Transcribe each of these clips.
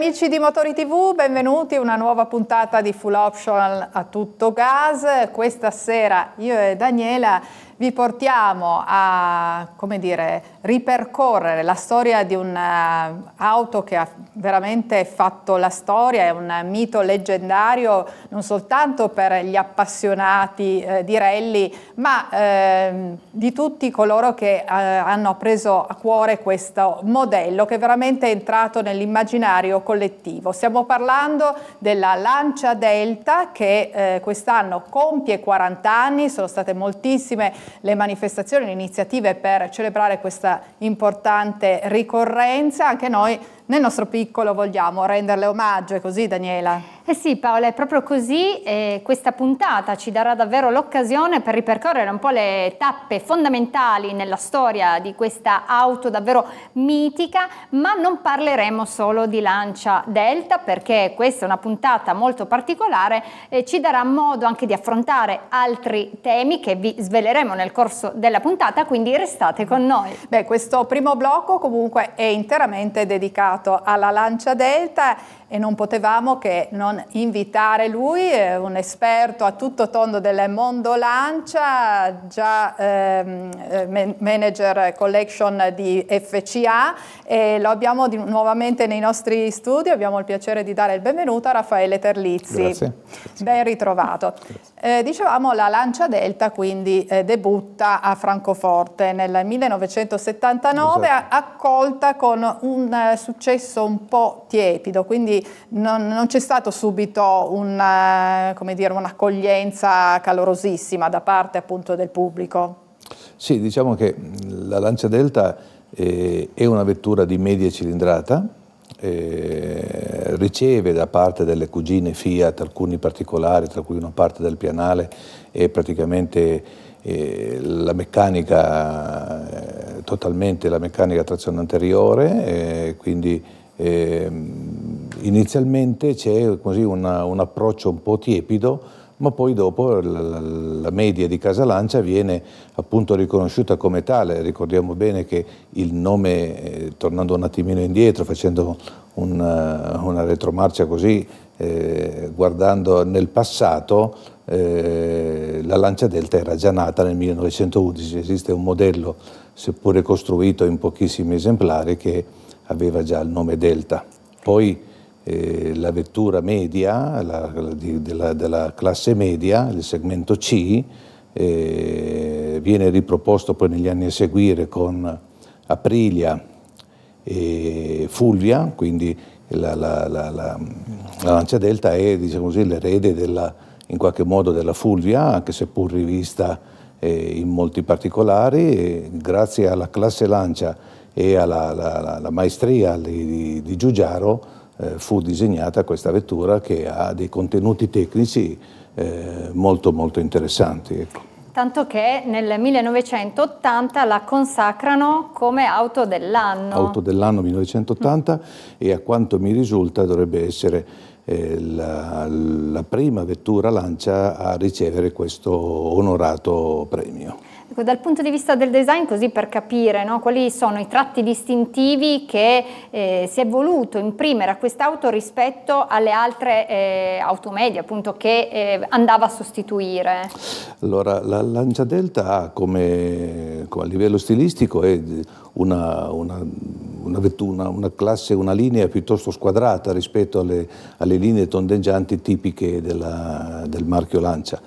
amici di Motori TV, benvenuti a una nuova puntata di Full Optional a tutto gas. Questa sera io e Daniela vi portiamo a dire, ripercorrere la storia di un'auto eh, che ha veramente fatto la storia, è un mito leggendario non soltanto per gli appassionati eh, di rally, ma eh, di tutti coloro che eh, hanno preso a cuore questo modello che veramente è entrato nell'immaginario collettivo. Stiamo parlando della Lancia Delta che eh, quest'anno compie 40 anni, sono state moltissime le manifestazioni, le iniziative per celebrare questa importante ricorrenza. Anche noi nel nostro piccolo vogliamo renderle omaggio, è così Daniela? Eh sì Paola, è proprio così, eh, questa puntata ci darà davvero l'occasione per ripercorrere un po' le tappe fondamentali nella storia di questa auto davvero mitica, ma non parleremo solo di Lancia Delta perché questa è una puntata molto particolare, e ci darà modo anche di affrontare altri temi che vi sveleremo nel corso della puntata, quindi restate con noi. Beh, questo primo blocco comunque è interamente dedicato dedicato alla Lancia Delta e non potevamo che non invitare lui, eh, un esperto a tutto tondo del mondo lancia, già ehm, eh, manager collection di FCA e lo abbiamo nuovamente nei nostri studi, abbiamo il piacere di dare il benvenuto a Raffaele Terlizzi. Grazie. Ben ritrovato. Eh, dicevamo la Lancia Delta quindi eh, debutta a Francoforte nel 1979, esatto. accolta con un eh, successo un po' tiepido, quindi non, non c'è stata subito eh, un'accoglienza calorosissima da parte appunto del pubblico. Sì, diciamo che la Lancia Delta eh, è una vettura di media cilindrata, eh, riceve da parte delle cugine Fiat alcuni particolari, tra cui una parte del pianale e praticamente eh, la meccanica, eh, totalmente la meccanica trazione anteriore, eh, quindi eh, inizialmente c'è così una, un approccio un po' tiepido, ma poi dopo la, la, media di Casalancia viene appunto riconosciuta come tale. Ricordiamo bene che il nome, eh, tornando un attimino indietro, facendo una, eh, una retromarcia così, eh, guardando nel passato, eh, la Lancia Delta era già nata nel 1911, esiste un modello, seppure costruito in pochissimi esemplari, che aveva già il nome Delta. Poi eh, la vettura media, la, di, della, della, classe media, il segmento C, eh, viene riproposto poi negli anni a seguire con Aprilia e Fulvia, quindi la, la, la Lancia Delta è diciamo così, l'erede della, in qualche modo della Fulvia, anche se pur rivista eh, in molti particolari, grazie alla classe Lancia e alla, alla, alla maestria di, di Giugiaro eh, fu disegnata questa vettura che ha dei contenuti tecnici eh, molto molto interessanti. Ecco. Tanto che nel 1980 la consacrano come auto dell'anno. Auto dell'anno 1980 mm. e a quanto mi risulta dovrebbe essere eh, la, la prima vettura Lancia a ricevere questo onorato premio. Ecco, dal punto di vista del design, così per capire no, quali sono i tratti distintivi che eh, si è voluto imprimere a quest'auto rispetto alle altre eh, automedie appunto, che eh, andava a sostituire. Allora, la Lancia Delta ha come, come a livello stilistico è una, una, una, una, classe, una linea piuttosto squadrata rispetto alle, alle linee tondeggianti tipiche della, del marchio Lancia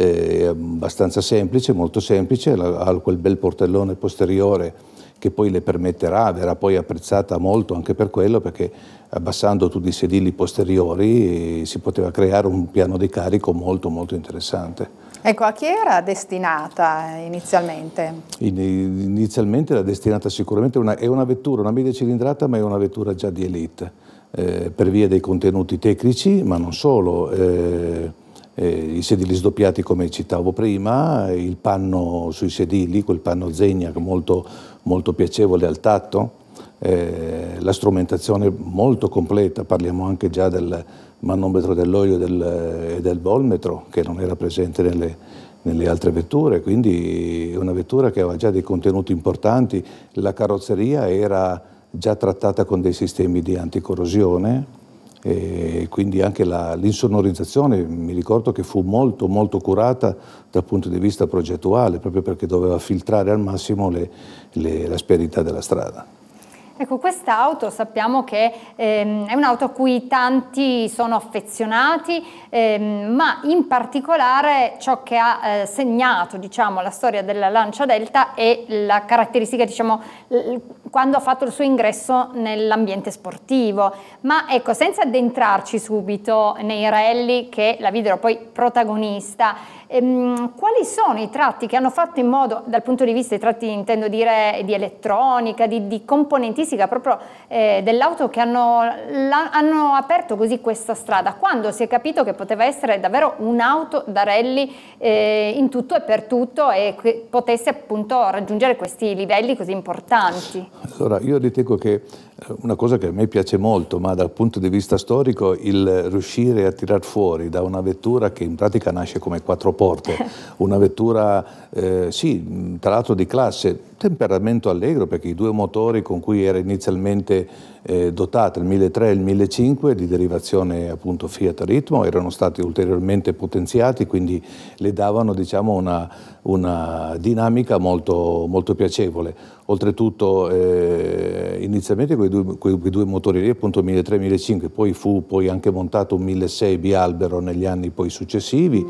eh, abbastanza semplice, molto semplice, ha quel bel portellone posteriore che poi le permetterà, verrà poi apprezzata molto anche per quello, perché abbassando tutti i sedili posteriori eh, si poteva creare un piano di carico molto molto interessante. Ecco, a chi era destinata eh, inizialmente? In, inizialmente era destinata sicuramente, una, è una vettura, una media cilindrata, ma è una vettura già di elite, eh, per via dei contenuti tecnici, ma non solo. Eh, eh, i sedili sdoppiati come citavo prima, il panno sui sedili, quel panno Zegnac molto, molto piacevole al tatto, eh, la strumentazione molto completa, parliamo anche già del manometro dell'olio e del, del volmetro che non era presente nelle, nelle altre vetture, quindi una vettura che aveva già dei contenuti importanti, la carrozzeria era già trattata con dei sistemi di anticorrosione, e quindi anche la, l'insonorizzazione mi ricordo che fu molto molto curata dal punto di vista progettuale proprio perché doveva filtrare al massimo le, le, l'asperità della strada. Ecco, quest'auto sappiamo che ehm, è un'auto a cui tanti sono affezionati, ehm, ma in particolare ciò che ha eh, segnato diciamo, la storia della Lancia Delta è la caratteristica, diciamo, quando ha fatto il suo ingresso nell'ambiente sportivo. Ma ecco, senza addentrarci subito nei rally che la videro poi protagonista, ehm, quali sono i tratti che hanno fatto in modo, dal punto di vista dei tratti intendo dire di elettronica, di, di componentistica proprio eh, dell'auto che hanno, la, hanno, aperto così questa strada, quando si è capito che poteva essere davvero un'auto da rally eh, in tutto e per tutto e che potesse appunto raggiungere questi livelli così importanti? Allora, io ritengo che eh, una cosa che a me piace molto, ma dal punto di vista storico, il riuscire a tirar fuori da una vettura che in pratica nasce come quattro porte, una vettura, eh, sì, tra l'altro di classe, temperamento allegro perché i due motori con cui era inizialmente eh, dotata, il 1003 e il 1005 di derivazione appunto Fiat Ritmo, erano stati ulteriormente potenziati, quindi le davano diciamo, una, una dinamica molto, molto piacevole. Oltretutto eh, inizialmente quei due, quei, quei due, motori lì, appunto 1003 e 1005 poi fu poi anche montato un 1006 bialbero negli anni poi successivi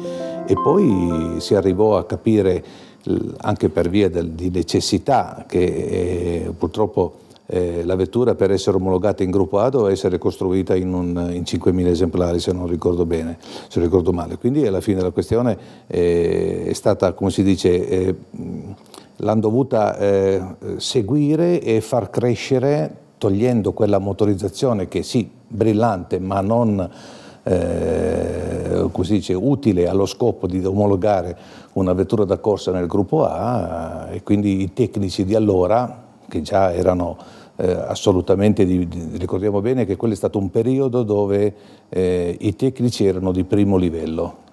e poi si arrivò a capire anche per via del, di necessità che eh, purtroppo eh, la vettura per essere omologata in gruppo A doveva essere costruita in, un, in 5.000 esemplari se non ricordo bene, se ricordo male. Quindi alla fine della questione eh, è stata, come si dice, eh, l'hanno dovuta eh, seguire e far crescere togliendo quella motorizzazione che sì, brillante, ma non eh, dice, utile allo scopo di omologare una vettura da corsa nel gruppo A eh, e quindi i tecnici di allora, che già erano eh, assolutamente, di, di, ricordiamo bene che quello è stato un periodo dove eh, i tecnici erano di primo livello.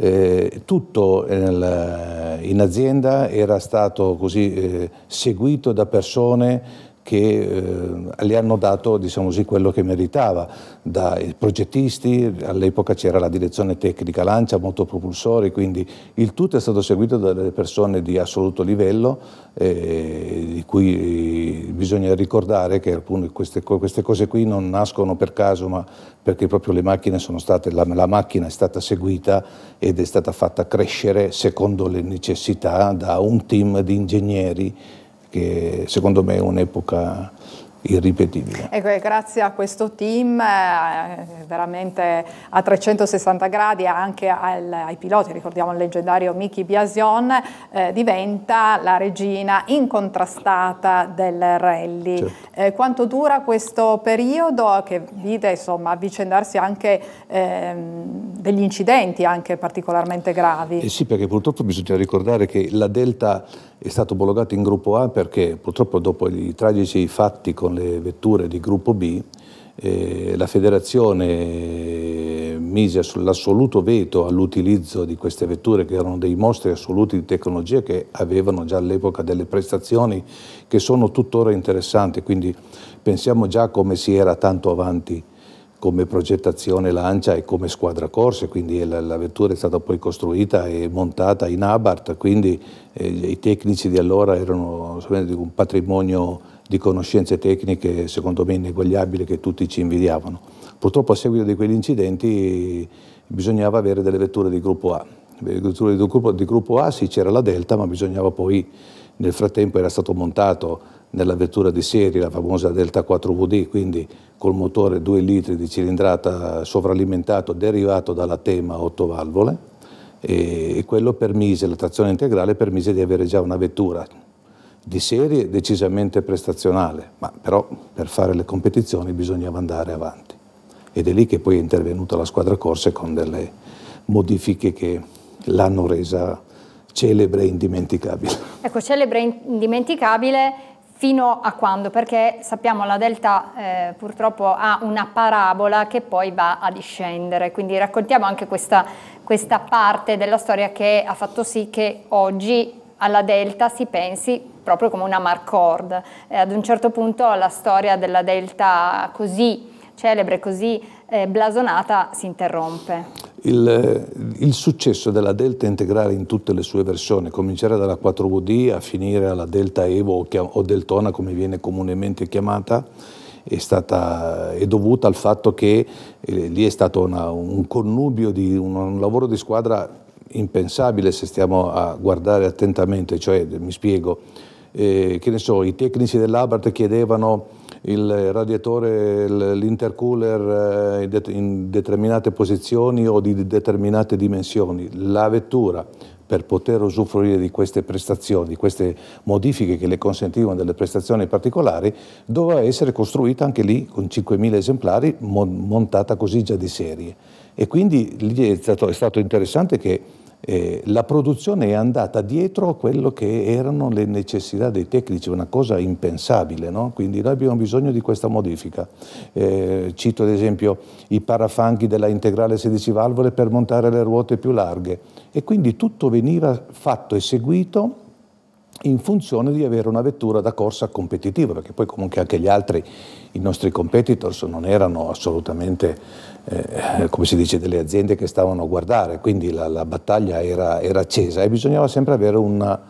Eh, tutto nel, in azienda era stato così eh, seguito da persone che eh, le hanno dato diciamo così, quello che meritava, dai progettisti, all'epoca c'era la direzione tecnica Lancia, motopropulsori, quindi il tutto è stato seguito da delle persone di assoluto livello, eh, di cui eh, bisogna ricordare che queste, queste, cose qui non nascono per caso, ma perché proprio le macchine sono state, la, la macchina è stata seguita ed è stata fatta crescere secondo le necessità da un team di ingegneri che secondo me è un'epoca irripetibile. Ecco, grazie a questo team, eh, eh veramente a 360 gradi, anche al, ai piloti, ricordiamo il leggendario Miki Biasion, eh, diventa la regina incontrastata del rally. Certo. Eh, quanto dura questo periodo che vide insomma, avvicendarsi anche ehm, degli incidenti anche particolarmente gravi? Eh sì, perché purtroppo bisogna ricordare che la Delta è stato omologato in gruppo A perché purtroppo dopo i tragici fatti con le vetture di gruppo B eh, la federazione eh, mise l'assoluto veto all'utilizzo di queste vetture che erano dei mostri assoluti di tecnologia che avevano già all'epoca delle prestazioni che sono tuttora interessanti, quindi pensiamo già come si era tanto avanti come progettazione lancia e come squadra corse, quindi la, la, vettura è stata poi costruita e montata in Abart, quindi eh, i tecnici di allora erano un patrimonio di conoscenze tecniche secondo me ineguagliabile che tutti ci invidiavano. Purtroppo a seguito di quegli incidenti bisognava avere delle vetture di gruppo A. Le vetture di gruppo, di gruppo A sì c'era la Delta ma bisognava poi, nel frattempo era stato montato nella vettura di serie, la famosa Delta 4VD, quindi col motore 2 litri di cilindrata sovralimentato derivato dalla Tema 8 valvole e quello permise, la trazione integrale permise di avere già una vettura di serie decisamente prestazionale, ma però per fare le competizioni bisognava andare avanti ed è lì che poi è intervenuta la squadra corse con delle modifiche che l'hanno resa celebre e indimenticabile. Ecco, celebre e indimenticabile fino a quando? Perché sappiamo la delta eh, purtroppo ha una parabola che poi va a discendere, quindi raccontiamo anche questa, questa parte della storia che ha fatto sì che oggi alla delta si pensi proprio come una marcord. Eh, ad un certo punto la storia della delta così celebre, così eh, blasonata si interrompe. Il, il, successo della Delta integrale in tutte le sue versioni, cominciare dalla 4VD a finire alla Delta Evo o Deltona come viene comunemente chiamata, è, stata, è dovuta al fatto che eh, lì è stato una, un connubio di un, un lavoro di squadra impensabile se stiamo a guardare attentamente, cioè mi spiego, eh, che ne so, i tecnici dell'Abart chiedevano il radiatore, l'intercooler eh, in determinate posizioni o di determinate dimensioni. La vettura, per poter usufruire di queste prestazioni, di queste modifiche che le consentivano delle prestazioni particolari, doveva essere costruita anche lì con 5.000 esemplari, montata così già di serie. E quindi lì è stato, è stato interessante che eh, la produzione è andata dietro a quello che erano le necessità dei tecnici, una cosa impensabile, no? quindi noi abbiamo bisogno di questa modifica. Eh, cito ad esempio i parafanghi della integrale 16 valvole per montare le ruote più larghe e quindi tutto veniva fatto e seguito in funzione di avere una vettura da corsa competitiva, perché poi comunque anche gli altri, i nostri competitors, non erano assolutamente eh, come si dice, delle aziende che stavano a guardare, quindi la, la battaglia era, era, accesa e bisognava sempre avere una,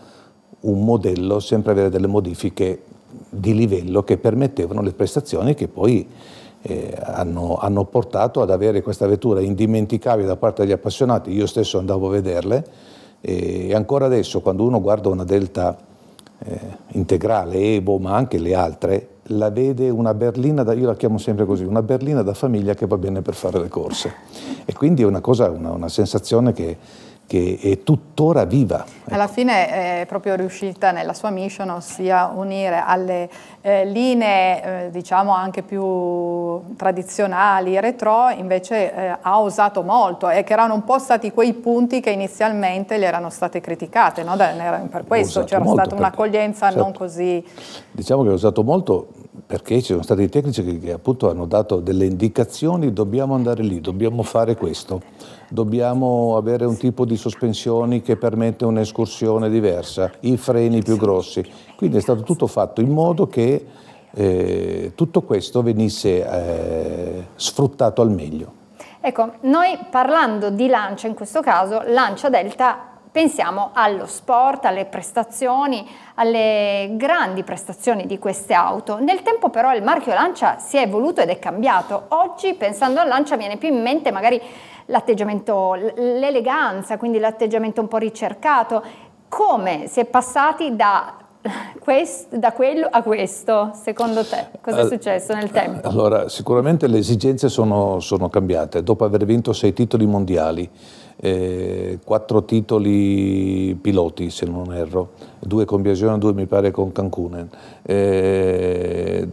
un modello, sempre avere delle modifiche di livello che permettevano le prestazioni che poi eh, hanno, hanno, portato ad avere questa vettura indimenticabile da parte degli appassionati, io stesso andavo a vederle eh, e ancora adesso quando uno guarda una Delta eh, integrale, Ebo, ma anche le altre, la vede una berlina, da, io la chiamo sempre così, una berlina da famiglia che va bene per fare le corse. E quindi è una cosa, una, una sensazione che che è tuttora viva. Ecco. Alla fine è proprio riuscita nella sua mission, ossia unire alle eh, linee eh, diciamo anche più tradizionali, retro, invece eh, ha osato molto e che erano un po' stati quei punti che inizialmente le erano state criticate, no? per questo c'era stata un'accoglienza non certo. così... Diciamo che ha usato molto perché ci sono stati tecnici che, che appunto hanno dato delle indicazioni, dobbiamo andare lì, dobbiamo fare questo dobbiamo avere un tipo di sospensioni che permette un'escursione diversa, i freni più grossi. Quindi è stato tutto fatto in modo che eh, tutto questo venisse eh, sfruttato al meglio. Ecco, noi parlando di Lancia, in questo caso, Lancia Delta pensiamo allo sport, alle prestazioni, alle grandi prestazioni di queste auto. Nel tempo però il marchio Lancia si è evoluto ed è cambiato. Oggi pensando a Lancia viene più in mente magari l'atteggiamento, l'eleganza, quindi l'atteggiamento un po' ricercato. Come si è passati da, questo, da quello a questo, secondo te? Cosa è successo nel tempo? Allora, sicuramente le esigenze sono, sono cambiate. Dopo aver vinto sei titoli mondiali, eh, quattro titoli piloti se non erro, due con Biagione e due mi pare con Cancunen. Eh,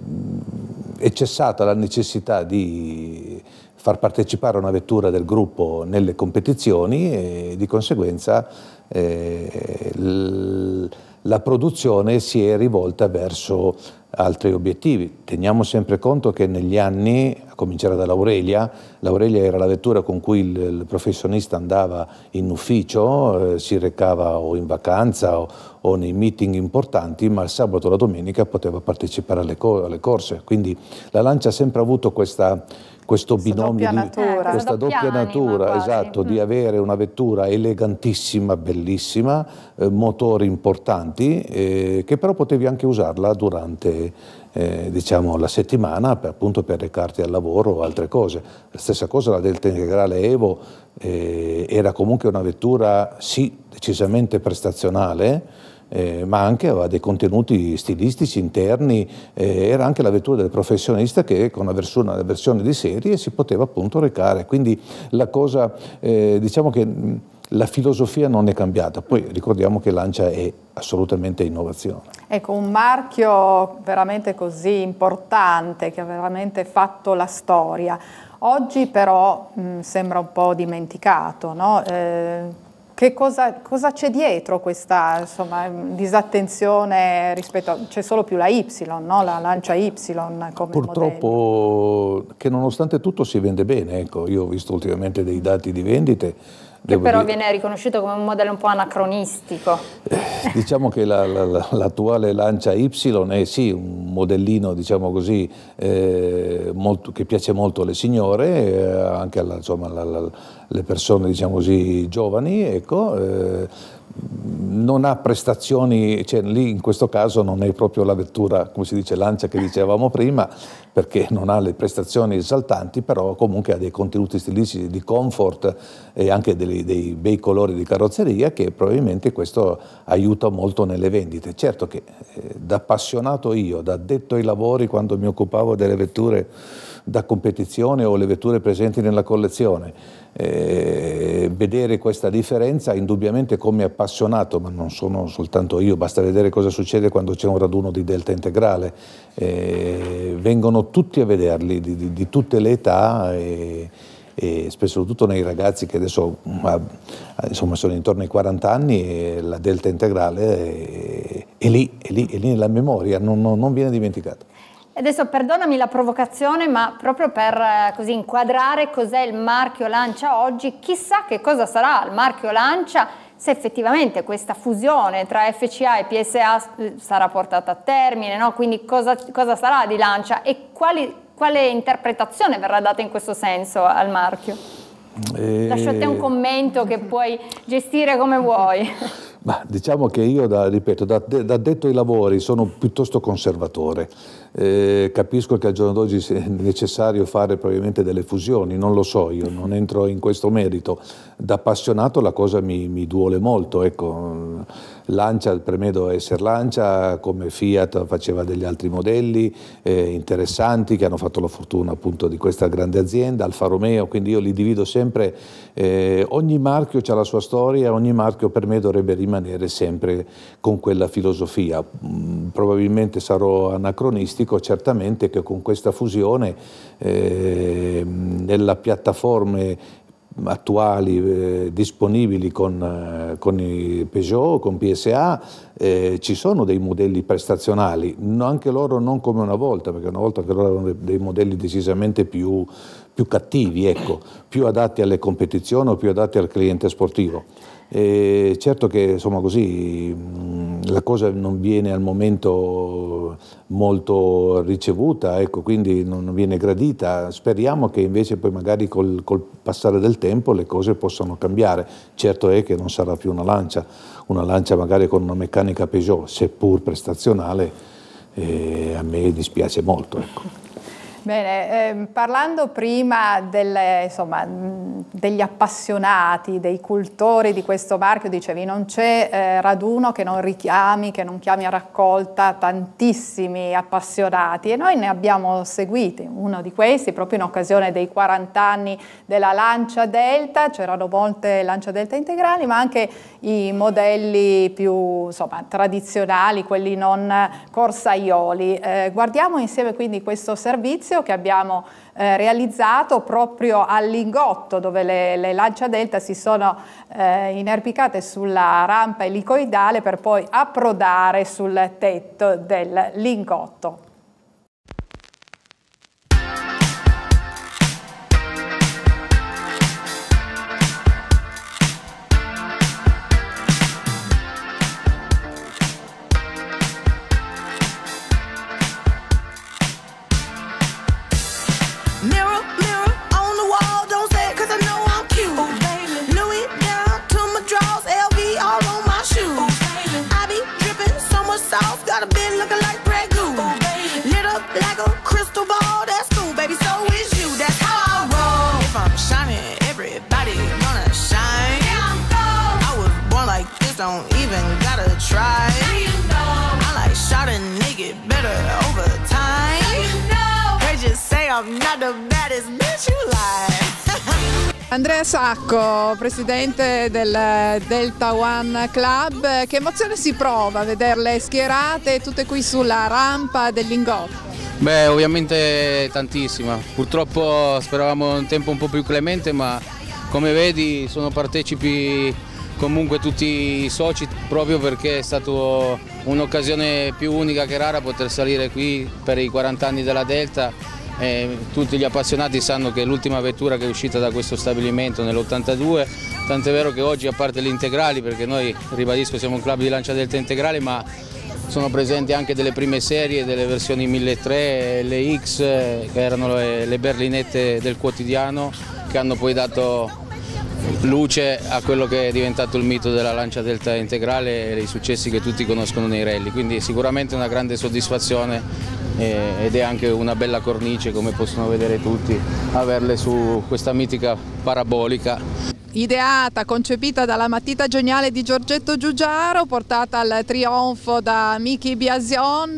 è cessata la necessità di far partecipare una vettura del gruppo nelle competizioni e di conseguenza eh, l- la produzione si è rivolta verso altri obiettivi. Teniamo sempre conto che negli anni cominciare dall'Aurelia. L'Aurelia era la vettura con cui il, il professionista andava in ufficio, eh, si recava o in vacanza o, o, nei meeting importanti, ma il sabato o la domenica poteva partecipare alle, co- alle corse. Quindi la Lancia ha sempre avuto questa, questo questa binomio, doppia di, natura. Eh, questa doppia, doppia natura, esatto, mm. di avere una vettura elegantissima, bellissima, eh, motori importanti, eh, che però potevi anche usarla durante eh, diciamo, la settimana per, appunto per recarti al lavoro o altre cose. La stessa cosa la Delta Integrale Evo eh, era comunque una vettura sì decisamente prestazionale, eh, ma anche aveva dei contenuti stilistici interni, eh, era anche la vettura del professionista che con una versione, una versione di serie si poteva appunto recare. Quindi la cosa, eh, diciamo che la filosofia non è cambiata, poi ricordiamo che Lancia è assolutamente innovazione. Ecco, un marchio veramente così importante che ha veramente fatto la storia. Oggi però mh, mm, sembra un po' dimenticato, no? eh, che cosa, cosa, c'è dietro questa insomma, disattenzione rispetto a... c'è solo più la Y, no? la lancia Y come Purtroppo modello. che nonostante tutto si vende bene, ecco, io ho visto ultimamente dei dati di vendite, che però dire. viene riconosciuto come un modello un po' anacronistico. Eh, diciamo che la, la, l'attuale Lancia Y è sì un modellino, diciamo così, eh, molto, che piace molto alle signore, eh, anche alle persone, diciamo così, giovani, ecco, eh, non ha prestazioni, cioè lì in questo caso non è proprio la vettura, come si dice, lancia che dicevamo prima, perché non ha le prestazioni esaltanti, però comunque ha dei contenuti stilistici di comfort e anche dei, dei bei colori di carrozzeria che probabilmente questo aiuta molto nelle vendite. Certo che eh, da appassionato io, da detto ai lavori quando mi occupavo delle vetture da competizione o le vetture presenti nella collezione, eh, vedere questa differenza indubbiamente come appassionato, ma non sono soltanto io, basta vedere cosa succede quando c'è un raduno di Delta Integrale, eh, vengono tutti a vederli di, di, di tutte le età. E, e spesso soprattutto nei ragazzi che adesso insomma, sono intorno ai 40 anni la delta integrale è, è, lì, è, lì, è lì nella memoria, non, non viene dimenticata adesso perdonami la provocazione, ma proprio per eh, così inquadrare cos'è il marchio Lancia oggi, chissà che cosa sarà il marchio Lancia se effettivamente questa fusione tra FCA e PSA eh, sarà portata a termine, no? quindi cosa, cosa, sarà di Lancia e quali, quale interpretazione verrà data in questo senso al marchio? E... Eh. Lascio a te un commento che puoi gestire come vuoi. Bah, diciamo che io, da, ripeto, da, da, detto ai lavori sono piuttosto conservatore. Eh, capisco che al giorno d'oggi sia necessario fare probabilmente delle fusioni, non lo so, io non entro in questo merito. Da appassionato la cosa mi, mi duole molto. Ecco. Lancia per me doveva essere Lancia, come Fiat faceva degli altri modelli eh, interessanti che hanno fatto la fortuna appunto di questa grande azienda, Alfa Romeo, quindi io li divido sempre, eh, ogni marchio ha la sua storia, ogni marchio per me dovrebbe rimanere sempre con quella filosofia. Mm, probabilmente sarò anacronistico, certamente che con questa fusione eh, nella piattaforma attuali eh, disponibili con, eh, con i Peugeot, con PSA, eh, ci sono dei modelli prestazionali, no, anche loro non come una volta, perché una volta che loro erano dei modelli decisamente più, più cattivi, ecco, più adatti alle competizioni o più adatti al cliente sportivo. E certo che insomma, così, mm, la cosa non viene al momento molto ricevuta, ecco, quindi non viene gradita. Speriamo che invece poi magari col, col, passare del tempo le cose possano cambiare. Certo è che non sarà più una lancia, una lancia magari con una meccanica Peugeot, seppur prestazionale, eh, a me dispiace molto. Ecco. Bene, eh, parlando prima delle, insomma, degli appassionati, dei cultori di questo marchio, dicevi non c'è eh, raduno che non richiami, che non chiami a raccolta tantissimi appassionati e noi ne abbiamo seguiti uno di questi proprio in occasione dei 40 anni della Lancia Delta, c'erano molte Lancia Delta integrali ma anche i modelli più insomma, tradizionali, quelli non corsaioli. Eh, guardiamo insieme quindi questo servizio esercizio che abbiamo eh, realizzato proprio all'ingotto dove le, le lancia delta si sono eh, inerpicate sulla rampa elicoidale per poi approdare sul tetto del Lingotto. Sacco, presidente del Delta One Club. Che emozione si prova a vederle schierate tutte qui sulla rampa dell'ingotto? Beh, ovviamente tantissima. Purtroppo speravamo un tempo un po' più clemente, ma come vedi sono partecipi comunque tutti i soci proprio perché è stata un'occasione più unica che rara poter salire qui per i 40 anni della Delta eh, tutti gli appassionati sanno che è l'ultima vettura che è uscita da questo stabilimento nell'82, tant'è vero che oggi a parte gli integrali, perché noi ribadisco siamo un club di lancia delta integrale, ma sono presenti anche delle prime serie, delle versioni 1300, le X, che erano le, le berlinette del quotidiano, che hanno poi dato luce a quello che è diventato il mito della lancia delta integrale e i successi che tutti conoscono nei rally, quindi sicuramente una grande soddisfazione ed è anche una bella cornice come possono vedere tutti averle su questa mitica parabolica ideata, concepita dalla matita geniale di Giorgetto Giugiaro, portata al trionfo da Miki Biasion,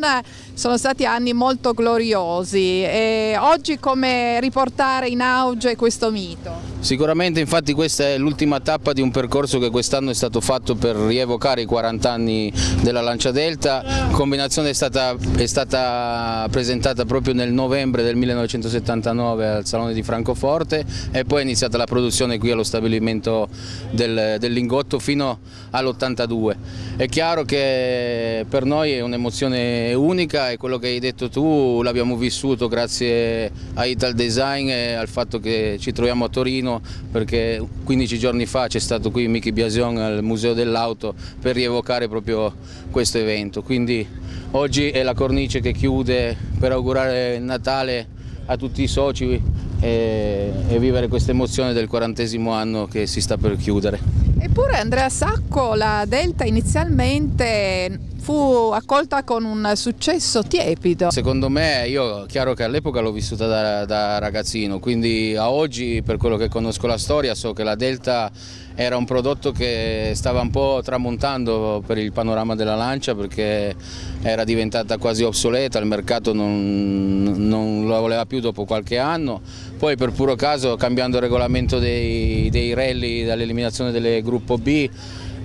sono stati anni molto gloriosi e oggi come riportare in auge questo mito? Sicuramente infatti questa è l'ultima tappa di un percorso che quest'anno è stato fatto per rievocare i 40 anni della Lancia Delta, la combinazione è stata, è stata presentata proprio nel novembre del 1979 al Salone di Francoforte e poi è iniziata la produzione qui allo stabilimento del, del Lingotto fino all'82. È chiaro che per noi è un'emozione unica e quello che hai detto tu l'abbiamo vissuto grazie a Ital Design e al fatto che ci troviamo a Torino perché 15 giorni fa c'è stato qui Michi Biasion al Museo dell'Auto per rievocare proprio questo evento. Quindi oggi è la cornice che chiude per augurare Natale a tutti i soci e, eh, e vivere questa emozione del quarantesimo anno che si sta per chiudere. Eppure Andrea Sacco, la Delta inizialmente fu accolta con un successo tiepido. Secondo me, io chiaro che all'epoca l'ho vissuta da, da ragazzino, quindi a oggi per quello che conosco la storia so che la Delta era un prodotto che stava un po' tramontando per il panorama della lancia perché era diventata quasi obsoleta, il mercato non, non la voleva più dopo qualche anno, poi per puro caso cambiando il regolamento dei, dei rally dall'eliminazione del gruppo B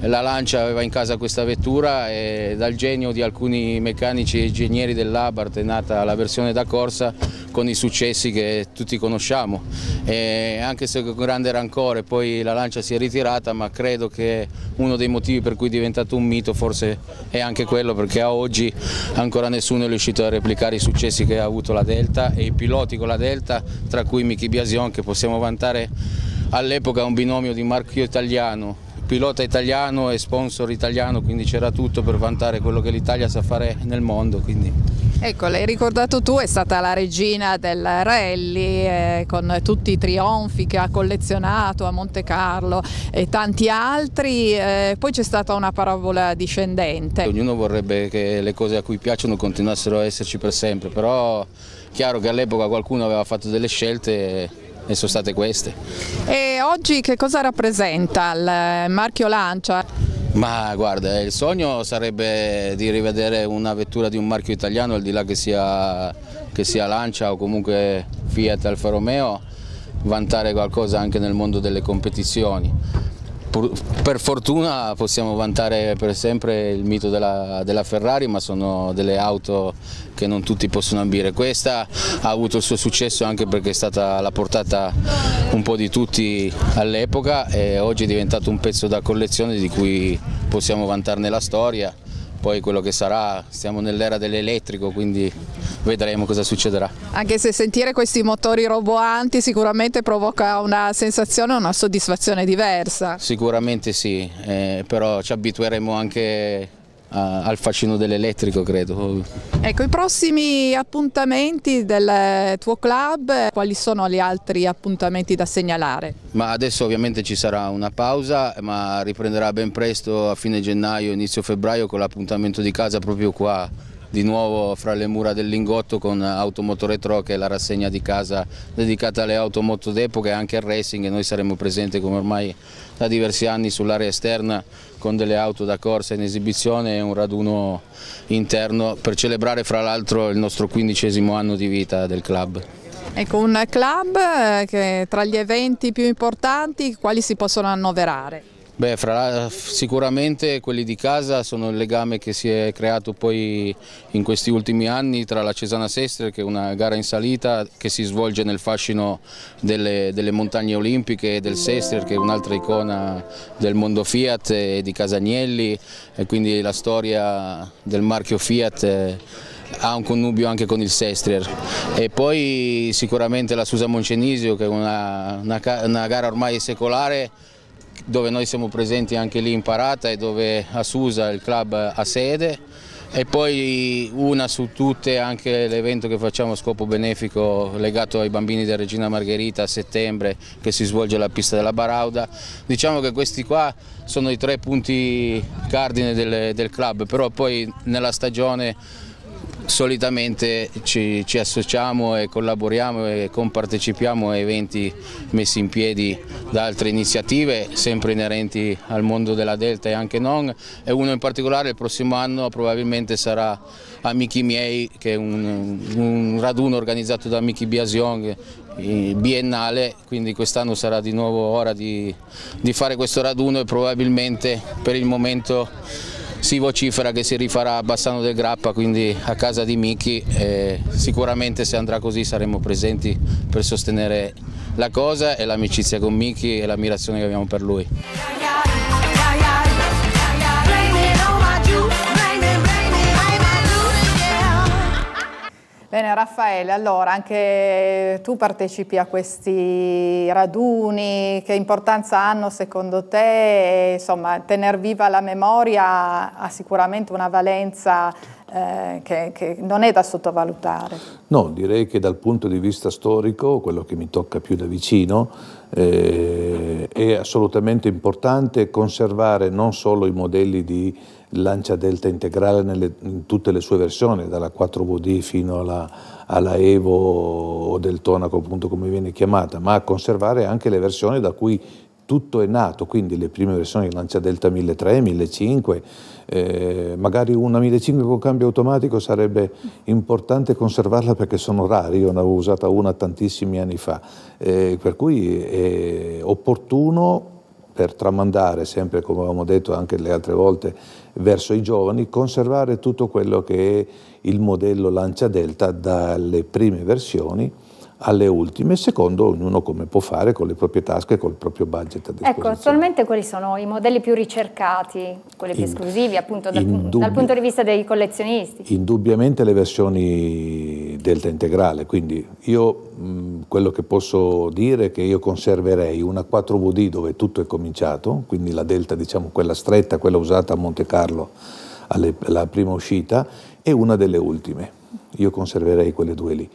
la Lancia aveva in casa questa vettura e dal genio di alcuni meccanici e ingegneri dell'Abart è nata la versione da corsa con i successi che tutti conosciamo. E anche se con grande rancore poi la Lancia si è ritirata, ma credo che uno dei motivi per cui è diventato un mito forse è anche quello perché a oggi ancora nessuno è riuscito a replicare i successi che ha avuto la Delta e i piloti con la Delta, tra cui Michi Biasion che possiamo vantare all'epoca un binomio di marchio italiano pilota italiano e sponsor italiano, quindi c'era tutto per vantare quello che l'Italia sa fare nel mondo. Quindi. Ecco, l'hai ricordato tu, è stata la regina del rally eh, con tutti i trionfi che ha collezionato a Monte Carlo e tanti altri, eh, poi c'è stata una parabola discendente. Ognuno vorrebbe che le cose a cui piacciono continuassero a esserci per sempre, però è chiaro che all'epoca qualcuno aveva fatto delle scelte e sono state queste. E oggi che cosa rappresenta il marchio Lancia? Ma guarda, il sogno sarebbe di rivedere una vettura di un marchio italiano, al di là che sia, che sia Lancia o comunque Fiat Alfa Romeo, vantare qualcosa anche nel mondo delle competizioni per fortuna possiamo vantare per sempre il mito della, della, Ferrari ma sono delle auto che non tutti possono ambire. Questa ha avuto il suo successo anche perché è stata la portata un po' di tutti all'epoca e oggi è diventato un pezzo da collezione di cui possiamo vantarne la storia poi quello che sarà, siamo nell'era dell'elettrico, quindi vedremo cosa succederà. Anche se sentire questi motori roboanti sicuramente provoca una sensazione, una soddisfazione diversa. Sicuramente sì, eh, però ci abitueremo anche al fascino dell'elettrico credo. Ecco i prossimi appuntamenti del tuo club, quali sono gli altri appuntamenti da segnalare? Ma adesso ovviamente ci sarà una pausa ma riprenderà ben presto a fine gennaio, inizio febbraio con l'appuntamento di casa proprio qua di nuovo fra le mura del Lingotto con Automotore Tro che è la rassegna di casa dedicata alle automoto d'epoca e anche al racing e noi saremo presenti come ormai da diversi anni sull'area esterna con delle auto da corsa in esibizione e un raduno interno per celebrare fra l'altro il nostro quindicesimo anno di vita del club. Ecco, un club eh, che tra gli eventi più importanti quali si possono annoverare? Beh, la... sicuramente quelli di casa sono il legame che si è creato poi in questi ultimi anni tra la Cesana Sestre, che è una gara in salita che si svolge nel fascino delle, delle montagne olimpiche e del Sestre, che è un'altra icona del mondo Fiat e di Casagnelli, e quindi la storia del marchio Fiat. È eh, ha un connubio anche con il Sestrier e poi sicuramente la Susa Moncenisio che è una, una, una gara ormai secolare dove noi siamo presenti anche lì in Parata e dove a Susa il club ha sede e poi una su tutte anche l'evento che facciamo a scopo benefico legato ai bambini della Regina Margherita a settembre che si svolge alla pista della Barauda. Diciamo che questi qua sono i tre punti cardine del, del club, però poi nella stagione solitamente ci, ci, associamo e collaboriamo e compartecipiamo a eventi messi in piedi da altre iniziative sempre inerenti al mondo della Delta e anche non e uno in particolare il prossimo anno probabilmente sarà Amici Miei che è un, un raduno organizzato da Amici Biasiong eh, biennale, quindi quest'anno sarà di nuovo ora di, di fare questo raduno e probabilmente per il momento si vocifera che si rifarà a Bassano del Grappa, quindi a casa di Micchi e sicuramente se andrà così saremo presenti per sostenere la cosa e l'amicizia con Micchi e l'ammirazione che abbiamo per lui. Bene Raffaele, allora anche tu partecipi a questi raduni, che importanza hanno secondo te? Insomma, tener viva la memoria ha sicuramente una valenza eh, che, che, non è da sottovalutare. No, direi che dal punto di vista storico, quello che mi tocca più da vicino, eh, è assolutamente importante conservare non solo i modelli di Lancia Delta integrale nelle, in tutte le sue versioni, dalla 4VD fino alla, alla Evo o Deltonaco, appunto come viene chiamata, ma a conservare anche le versioni da cui tutto è nato, quindi le prime versioni di Lancia Delta 1300, 1500, eh, magari una 1500 con cambio automatico sarebbe importante conservarla perché sono rari, io ne avevo usata una tantissimi anni fa, eh, per cui è opportuno per tramandare sempre come avevamo detto anche le altre volte verso i giovani, conservare tutto quello che è il modello Lancia Delta dalle prime versioni alle ultime, secondo ognuno come può fare con le proprie tasche e col proprio budget a Ecco, attualmente quali sono i modelli più ricercati, quelli più in, esclusivi appunto dal, dal, punto di vista dei collezionisti? Indubbiamente le versioni delta integrale, quindi io mh, quello che posso dire è che io conserverei una 4VD dove tutto è cominciato, quindi la delta diciamo quella stretta, quella usata a Monte Carlo alla prima uscita e una delle ultime, io conserverei quelle due lì.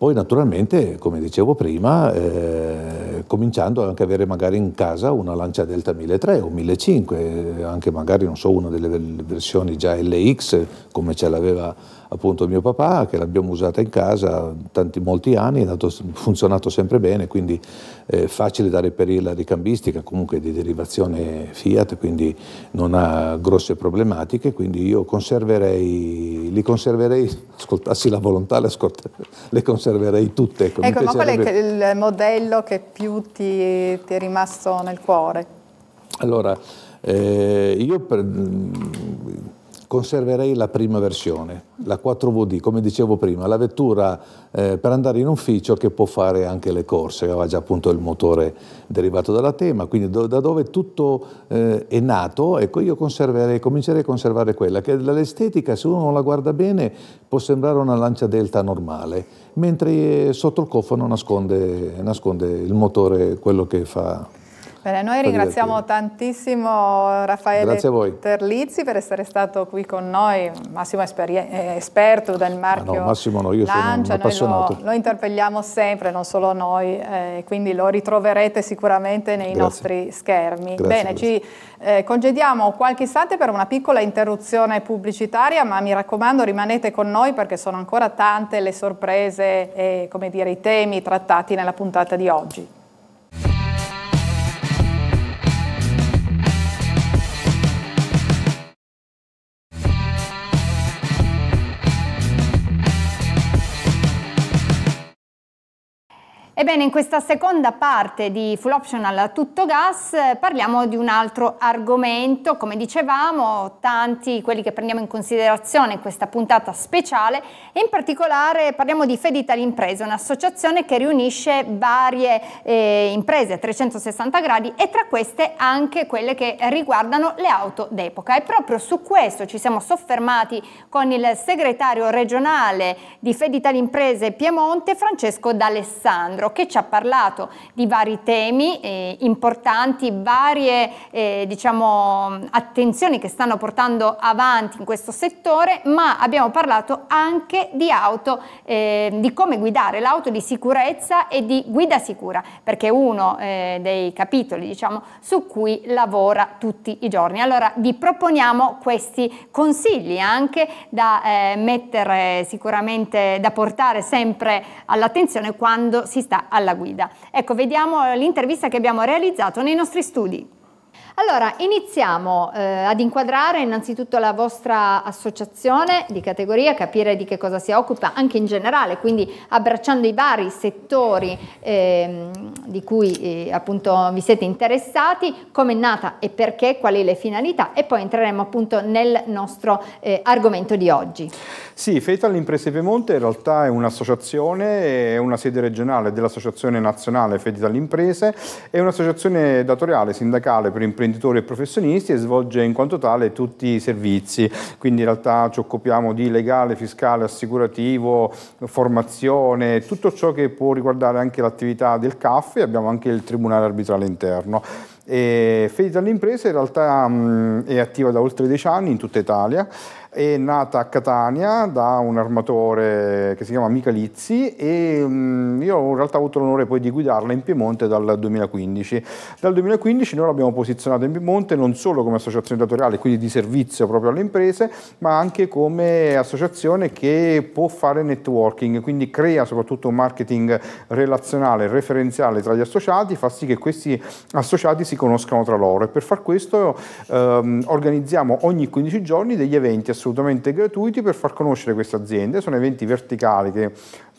Poi naturalmente, come dicevo prima, eh, cominciando anche a avere magari in casa una Lancia Delta 1003 o 1005, eh, anche magari non so, una delle versioni già LX come ce l'aveva appunto mio papà, che l'abbiamo usata in casa tanti, molti anni, ha funzionato sempre bene, quindi è eh, facile da reperire la ricambistica, comunque di derivazione Fiat, quindi non ha grosse problematiche, quindi io conserverei, li conserverei, ascoltassi la volontà, le, le conserverei tutte. Ecco, ecco ma qual è il modello che più ti, ti è rimasto nel cuore? Allora, eh, io per, conserverei la prima versione, la 4VD, come dicevo prima, la vettura eh, per andare in ufficio che può fare anche le corse, aveva già appunto il motore derivato dalla tema, quindi do, da dove tutto eh, è nato, ecco io comincerei a conservare quella, che dall'estetica se uno non la guarda bene può sembrare una lancia delta normale, mentre sotto il cofano nasconde, nasconde il motore quello che fa Bene, noi ringraziamo tantissimo Raffaele Terlizzi per essere stato qui con noi, Massimo eh, esperto del marchio ah no, Massimo no, io Lancia, sono appassionato. Lo, lo, interpelliamo sempre, non solo noi, eh, quindi lo ritroverete sicuramente nei grazie. nostri schermi. Grazie, Bene, grazie. ci eh, congediamo qualche istante per una piccola interruzione pubblicitaria, ma mi raccomando rimanete con noi perché sono ancora tante le sorprese e dire, i temi trattati nella puntata di oggi. Ebbene, in questa seconda parte di Full Optional a tutto gas eh, parliamo di un altro argomento. Come dicevamo, tanti quelli che prendiamo in considerazione in questa puntata speciale e in particolare parliamo di Feditali Imprese, un'associazione che riunisce varie eh, imprese a 360 gradi e tra queste anche quelle che riguardano le auto d'epoca. E proprio su questo ci siamo soffermati con il segretario regionale di Feditali Imprese Piemonte, Francesco D'Alessandro che ci ha parlato di vari temi eh, importanti, varie eh, diciamo, attenzioni che stanno portando avanti in questo settore, ma abbiamo parlato anche di auto, eh, di come guidare l'auto di sicurezza e di guida sicura, perché è uno eh, dei capitoli diciamo, su cui lavora tutti i giorni. Allora vi proponiamo questi consigli anche da eh, mettere sicuramente, da portare sempre all'attenzione quando si sta alla guida. Ecco, vediamo l'intervista che abbiamo realizzato nei nostri studi. Allora, iniziamo eh, ad inquadrare innanzitutto la vostra associazione di categoria, capire di che cosa si occupa anche in generale, quindi abbracciando i vari settori eh, di cui eh, appunto vi siete interessati, come è nata e perché, quali le finalità e poi entreremo appunto nel nostro eh, argomento di oggi. Sì, Fetal Imprese Piemonte in realtà è un'associazione, è una sede regionale dell'Associazione Nazionale Fetal Imprese, è un'associazione datoriale, sindacale per imprenditori imprenditori e professionisti e svolge in quanto tale tutti i servizi, quindi in realtà ci occupiamo di legale, fiscale, assicurativo, formazione, tutto ciò che può riguardare anche l'attività del CAF e abbiamo anche il Tribunale Arbitrale Interno. E Fedita all'impresa in realtà mh, è attiva da oltre 10 anni in tutta Italia è nata a Catania da un armatore che si chiama Michalizzi e mh, mm, io in realtà ho avuto l'onore poi di guidarla in Piemonte dal 2015. Dal 2015 noi l'abbiamo posizionata in Piemonte non solo come associazione datoriale, quindi di servizio proprio alle imprese, ma anche come associazione che può fare networking, quindi crea soprattutto un marketing relazionale, referenziale tra gli associati, fa sì che questi associati si conoscano tra loro e per far questo ehm, organizziamo ogni 15 giorni degli eventi associati assolutamente gratuiti per far conoscere queste aziende, sono eventi verticali che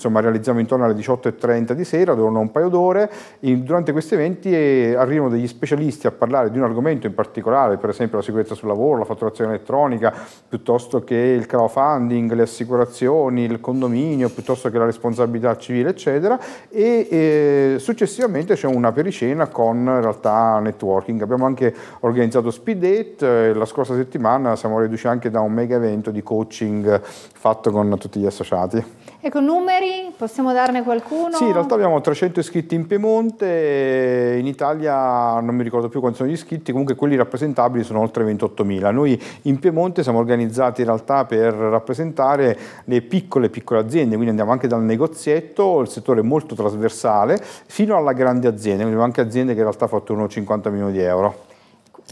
insomma, realizziamo intorno alle 18.30 di sera, durano un paio d'ore, durante questi eventi eh, arrivano degli specialisti a parlare di un argomento in particolare, per esempio la sicurezza sul lavoro, la fatturazione elettronica, piuttosto che il crowdfunding, le assicurazioni, il condominio, piuttosto che la responsabilità civile, eccetera, e eh, successivamente c'è una pericena con in realtà networking. Abbiamo anche organizzato speed date, eh, la scorsa settimana siamo riduci anche da un mega mega evento di coaching fatto con tutti gli associati. Ecco, numeri, possiamo darne qualcuno? Sì, in realtà abbiamo 300 iscritti in Piemonte, in Italia non mi ricordo più quanti sono gli iscritti, comunque quelli rappresentabili sono oltre 28.000. Noi in Piemonte siamo organizzati in realtà per rappresentare le piccole piccole aziende, quindi andiamo anche dal negozietto, il settore molto trasversale, fino alla grande azienda, quindi anche aziende che in realtà fatturano 50 milioni di euro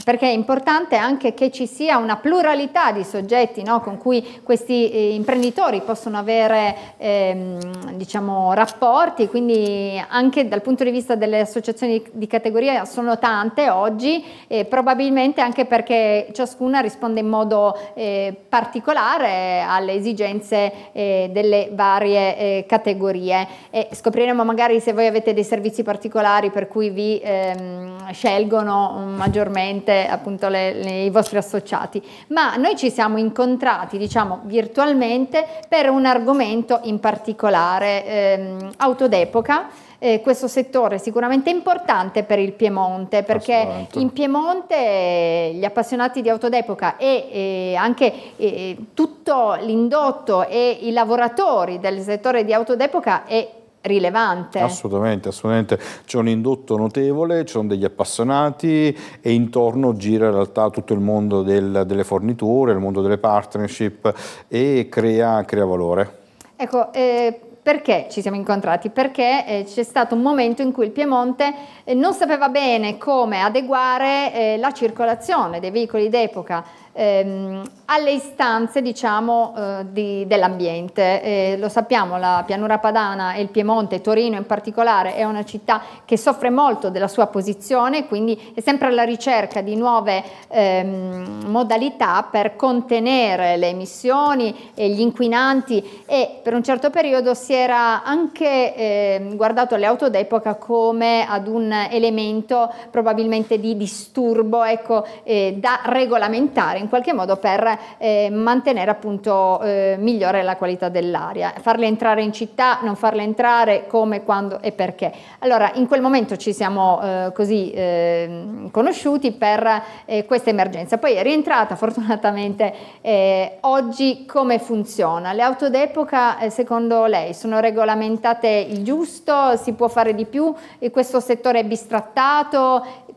perché è importante anche che ci sia una pluralità di soggetti no, con cui questi eh, imprenditori possono avere ehm, diciamo, rapporti, quindi anche dal punto di vista delle associazioni di, di categoria sono tante oggi, eh, probabilmente anche perché ciascuna risponde in modo eh, particolare alle esigenze eh, delle varie eh, categorie. E scopriremo magari se voi avete dei servizi particolari per cui vi ehm, scelgono maggiormente ovviamente appunto le, le, i vostri associati, ma noi ci siamo incontrati diciamo virtualmente per un argomento in particolare, ehm, auto d'epoca. Eh, questo settore sicuramente importante per il Piemonte, perché in Piemonte eh, gli appassionati di auto d'epoca e eh, anche tutto l'indotto e i lavoratori del settore di auto d'epoca è rilevante. Assolutamente, assolutamente. C'è un indotto notevole, ci sono degli appassionati e intorno gira in realtà tutto il mondo del, delle forniture, il mondo delle partnership e crea, crea valore. Ecco, eh, perché ci siamo incontrati? Perché eh, c'è stato un momento in cui il Piemonte eh, non sapeva bene come adeguare eh, la circolazione dei veicoli d'epoca ehm, alle istanze diciamo, eh, dell'ambiente. Eh, lo sappiamo, la pianura padana e il Piemonte, Torino in particolare, è una città che soffre molto della sua posizione, quindi è sempre alla ricerca di nuove ehm, modalità per contenere le emissioni e gli inquinanti e per un certo periodo si era anche eh, guardato le auto d'epoca come ad un elemento probabilmente di disturbo ecco, eh, da regolamentare in qualche modo per eh, mantenere appunto eh, migliore la qualità dell'aria. Farle entrare in città, non farle entrare, come, quando e perché. Allora in quel momento ci siamo eh, così ehm, conosciuti per eh, questa emergenza. Poi è rientrata fortunatamente eh, oggi come funziona? Le auto d'epoca eh, secondo lei sono regolamentate il giusto? Si può fare di più? E questo settore è bistrattato?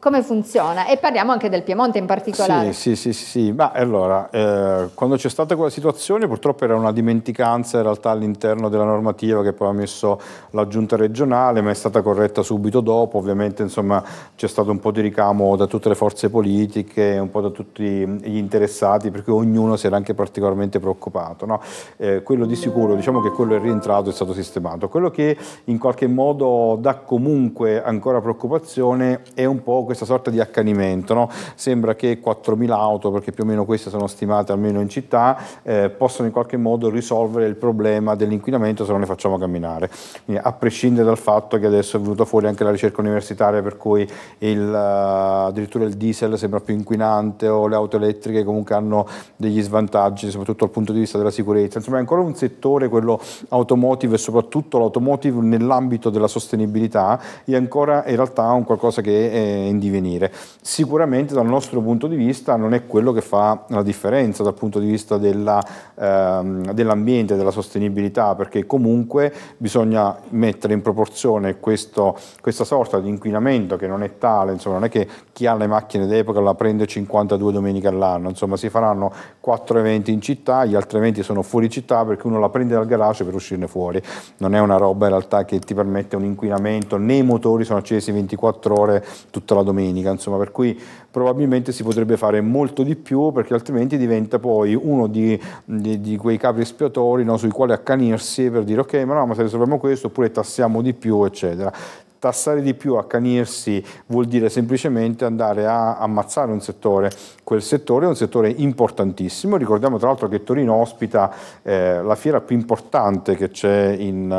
come funziona e parliamo anche del Piemonte in particolare. Sì, sì, sì, sì, ma allora, eh, quando c'è stata quella situazione purtroppo era una dimenticanza in realtà all'interno della normativa che poi ha messo la giunta regionale, ma è stata corretta subito dopo, ovviamente insomma c'è stato un po' di ricamo da tutte le forze politiche, un po' da tutti gli interessati, perché ognuno si era anche particolarmente preoccupato. No? Eh, quello di sicuro, diciamo che quello è rientrato è stato sistemato. Quello che in qualche modo dà comunque ancora preoccupazione è un po' questa sorta di accanimento. No? Sembra che 4.000 auto, perché più o meno queste sono stimate almeno in città, eh, possano in qualche modo risolvere il problema dell'inquinamento se non le facciamo camminare. Quindi, a prescindere dal fatto che adesso è venuta fuori anche la ricerca universitaria per cui il, eh, addirittura il diesel sembra più inquinante o le auto elettriche comunque hanno degli svantaggi, soprattutto dal punto di vista della sicurezza. Insomma, è ancora un settore, quello automotive e soprattutto l'automotive nell'ambito della sostenibilità, è ancora in realtà un qualcosa che è in divenire. Sicuramente dal nostro punto di vista non è quello che fa la differenza dal punto di vista della, ehm, dell'ambiente, della sostenibilità, perché comunque bisogna mettere in proporzione questo, questa sorta di inquinamento che non è tale, insomma non è che chi ha le macchine d'epoca la prende 52 domeniche all'anno, insomma si faranno 4 eventi in città, gli altri eventi sono fuori città perché uno la prende dal garage per uscirne fuori, non è una roba in realtà che ti permette un inquinamento, né i motori sono accesi 24 ore tutta la domenica domenica, insomma, per cui probabilmente si potrebbe fare molto di più perché altrimenti diventa poi uno di, di, di quei capi espiatori no, sui quali accanirsi per dire ok ma no ma se risolviamo questo oppure tassiamo di più eccetera tassare di più, accanirsi, vuol dire semplicemente andare a ammazzare un settore. Quel settore è un settore importantissimo, ricordiamo tra l'altro che Torino ospita eh, la fiera più importante che c'è in,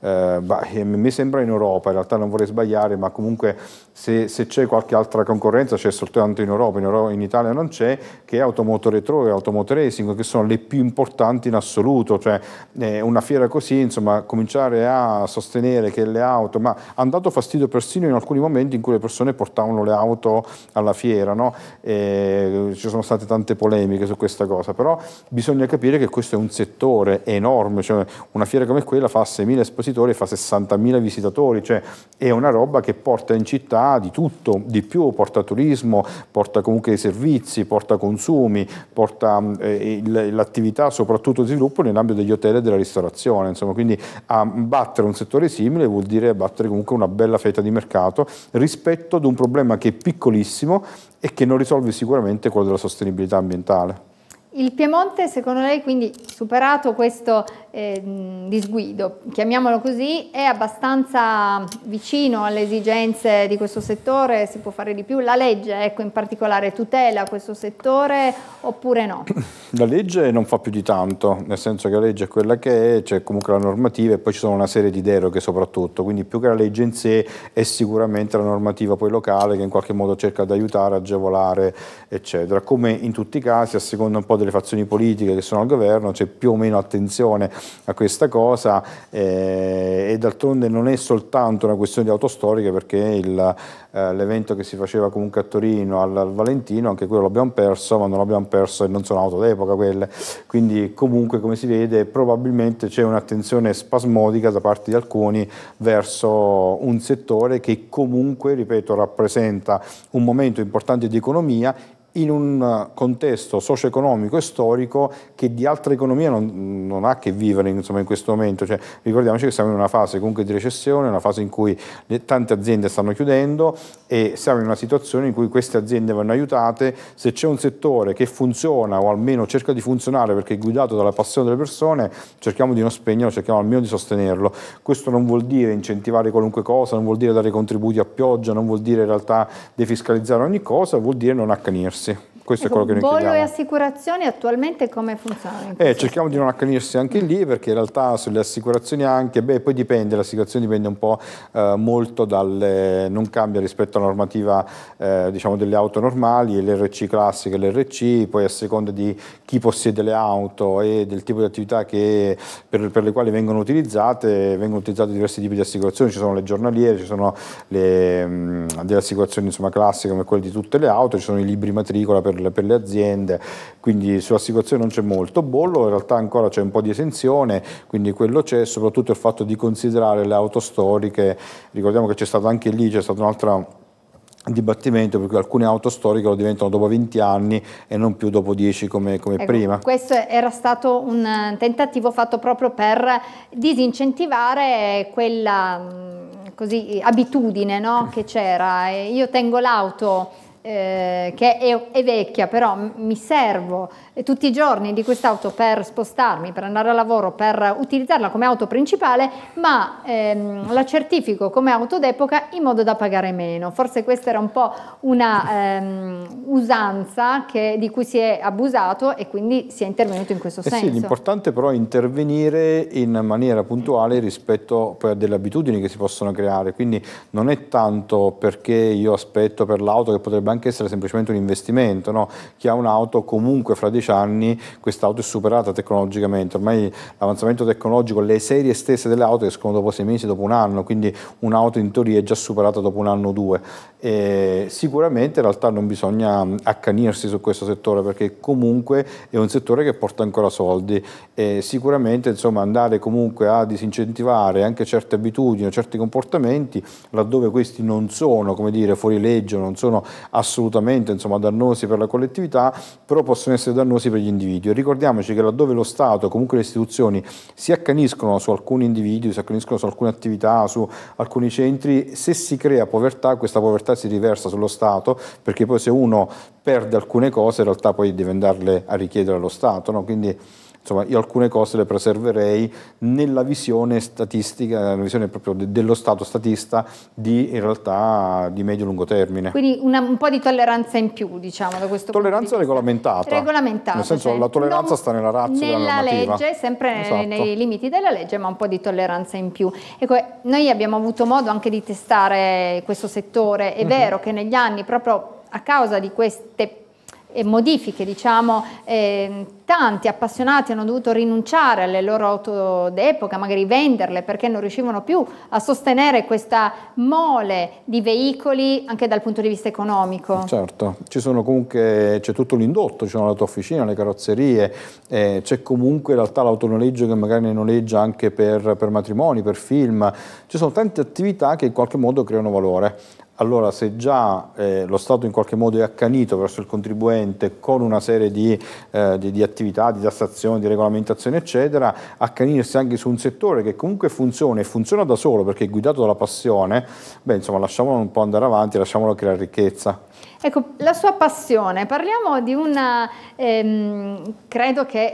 eh, bah, eh, mi sembra in Europa, in realtà non vorrei sbagliare, ma comunque se, se c'è qualche altra concorrenza c'è soltanto in Europa, in, Europa, in Italia non c'è, che è Automoto Retro e Automotor Racing, che sono le più importanti in assoluto, cioè eh, una fiera così, insomma, cominciare a sostenere che le auto, ma hanno dato fastidio persino in alcuni momenti in cui le persone portavano le auto alla fiera, no? eh, ci sono state tante polemiche su questa cosa, però bisogna capire che questo è un settore enorme, cioè una fiera come quella fa 6.000 espositori, e fa 60.000 visitatori, cioè è una roba che porta in città porta di tutto, di più, porta turismo, porta comunque servizi, porta consumi, porta eh, l'attività soprattutto di sviluppo nell'ambito degli hotel e della ristorazione, insomma, quindi abbattere un settore simile vuol dire abbattere comunque una bella fetta di mercato rispetto ad un problema che è piccolissimo e che non risolve sicuramente quello della sostenibilità ambientale. Il Piemonte, secondo lei, quindi superato questo eh, disguido, chiamiamolo così, è abbastanza vicino alle esigenze di questo settore? Si può fare di più? La legge, ecco, in particolare, tutela questo settore oppure no? La legge non fa più di tanto, nel senso che la legge è quella che è, c'è cioè comunque la normativa e poi ci sono una serie di deroghe soprattutto, quindi più che la legge in sé è sicuramente la normativa poi locale che in qualche modo cerca di aiutare, agevolare, eccetera. Come in tutti i casi, a seconda un po' delle fazioni politiche che sono al governo, c'è più o meno attenzione a questa cosa eh, e d'altronde non è soltanto una questione di autostoriche perché eh, l'evento eh, che si faceva comunque a Torino al, al, Valentino, anche quello l'abbiamo perso, ma non l'abbiamo perso e non sono auto d'epoca quelle, quindi comunque come si vede probabilmente c'è un'attenzione spasmodica da parte di alcuni verso un settore che comunque, ripeto, rappresenta un momento importante di economia in un eh, contesto socio-economico e storico che di altra economia non, non ha che vivere insomma, in questo momento. Cioè, ricordiamoci che siamo in una fase comunque di recessione, una fase in cui le, tante aziende stanno chiudendo e siamo in una situazione in cui queste aziende vanno aiutate. Se c'è un settore che funziona o almeno cerca di funzionare perché è guidato dalla passione delle persone, cerchiamo di non spegnerlo, cerchiamo almeno di sostenerlo. Questo non vuol dire incentivare qualunque cosa, non vuol dire dare contributi a pioggia, non vuol dire in realtà defiscalizzare ogni cosa, vuol dire non accanirsi. ресурсы – questo ecco, è quello che noi bollo chiediamo. Bollo e assicurazioni attualmente come funzionano? Eh, cerchiamo di non accanirsi anche lì perché in realtà sulle assicurazioni anche, beh poi dipende, la situazione dipende un po' eh, molto dal, non cambia rispetto alla normativa eh, diciamo delle auto normali, l'RC classica e l'RC, poi a seconda di chi possiede le auto e del tipo di attività che, per, per, le quali vengono utilizzate, vengono utilizzati diversi tipi di assicurazioni, ci sono le giornaliere, ci sono le, mh, mm, delle assicurazioni insomma, classiche come quelle di tutte le auto, ci sono i libri matricola per per, per le aziende, quindi sull'assicurazione non c'è molto. Bollo in realtà ancora c'è un po' di esenzione, quindi quello c'è, soprattutto il fatto di considerare le auto storiche, ricordiamo che c'è stato anche lì, c'è stato un'altra dibattimento perché alcune auto storiche lo diventano dopo 20 anni e non più dopo 10 come, come ecco, prima. Questo era stato un eh, tentativo fatto proprio per disincentivare quella mm, così, abitudine no, che c'era. Io tengo l'auto eh, che è, è, vecchia, però mi servo tutti i giorni di quest'auto per spostarmi, per andare a lavoro, per utilizzarla come auto principale, ma ehm, la certifico come auto d'epoca in modo da pagare meno. Forse questa era un po' una ehm, usanza che, di cui si è abusato e quindi si è intervenuto in questo eh senso. Sì, l'importante però è intervenire in maniera puntuale rispetto poi a delle abitudini che si possono creare, quindi non è tanto perché io aspetto per l'auto che potrebbe anche essere semplicemente un investimento, no? chi ha un'auto comunque fra dieci anni quest'auto è superata tecnologicamente, ormai l'avanzamento tecnologico, le serie stesse delle auto escono dopo sei mesi, dopo un anno, quindi un'auto in teoria è già superata dopo un anno o due. E sicuramente in realtà non bisogna accanirsi su questo settore perché comunque è un settore che porta ancora soldi e sicuramente insomma, andare comunque a disincentivare anche certe abitudini, certi comportamenti laddove questi non sono come dire, fuori legge, non sono assolutamente assolutamente insomma, dannosi per la collettività, però possono essere dannosi per gli individui. ricordiamoci che laddove lo Stato, comunque le istituzioni, si accaniscono su alcuni individui, si accaniscono su alcune attività, su alcuni centri, se si crea povertà, questa povertà si riversa sullo Stato, perché poi se uno perde alcune cose in realtà poi deve andarle a richiedere allo Stato. No? Quindi insomma io alcune cose le preserverei nella visione statistica, nella visione proprio de- dello Stato statista di in realtà di medio-lungo termine. Quindi una, un po' di tolleranza in più diciamo da questo tolleranza punto Tolleranza regolamentata. Regolamentata. Nel senso cioè, la tolleranza sta nella razza della normativa. legge, sempre esatto. nei limiti della legge ma un po' di tolleranza in più. Ecco, noi abbiamo avuto modo anche di testare questo settore, è mm-hmm. vero che negli anni proprio a causa di queste modifiche, diciamo, eh, tanti appassionati hanno dovuto rinunciare alle loro auto d'epoca, magari venderle perché non riuscivano più a sostenere questa mole di veicoli anche dal punto di vista economico. Certo, ci sono comunque, c'è tutto l'indotto, ci sono l'autofficina, le carrozzerie, eh, c'è comunque in realtà l'autonoleggio che magari ne noleggia anche per, per matrimoni, per film, ci sono tante attività che in qualche modo creano valore allora se già eh, lo Stato in qualche modo è accanito verso il contribuente con una serie di, eh, di, di, attività, di tassazione, di regolamentazione eccetera, accanirsi anche su un settore che comunque funziona e funziona da solo perché è guidato dalla passione, beh insomma lasciamolo un po' andare avanti, lasciamolo creare ricchezza. Ecco, la sua passione, parliamo di una, ehm, credo che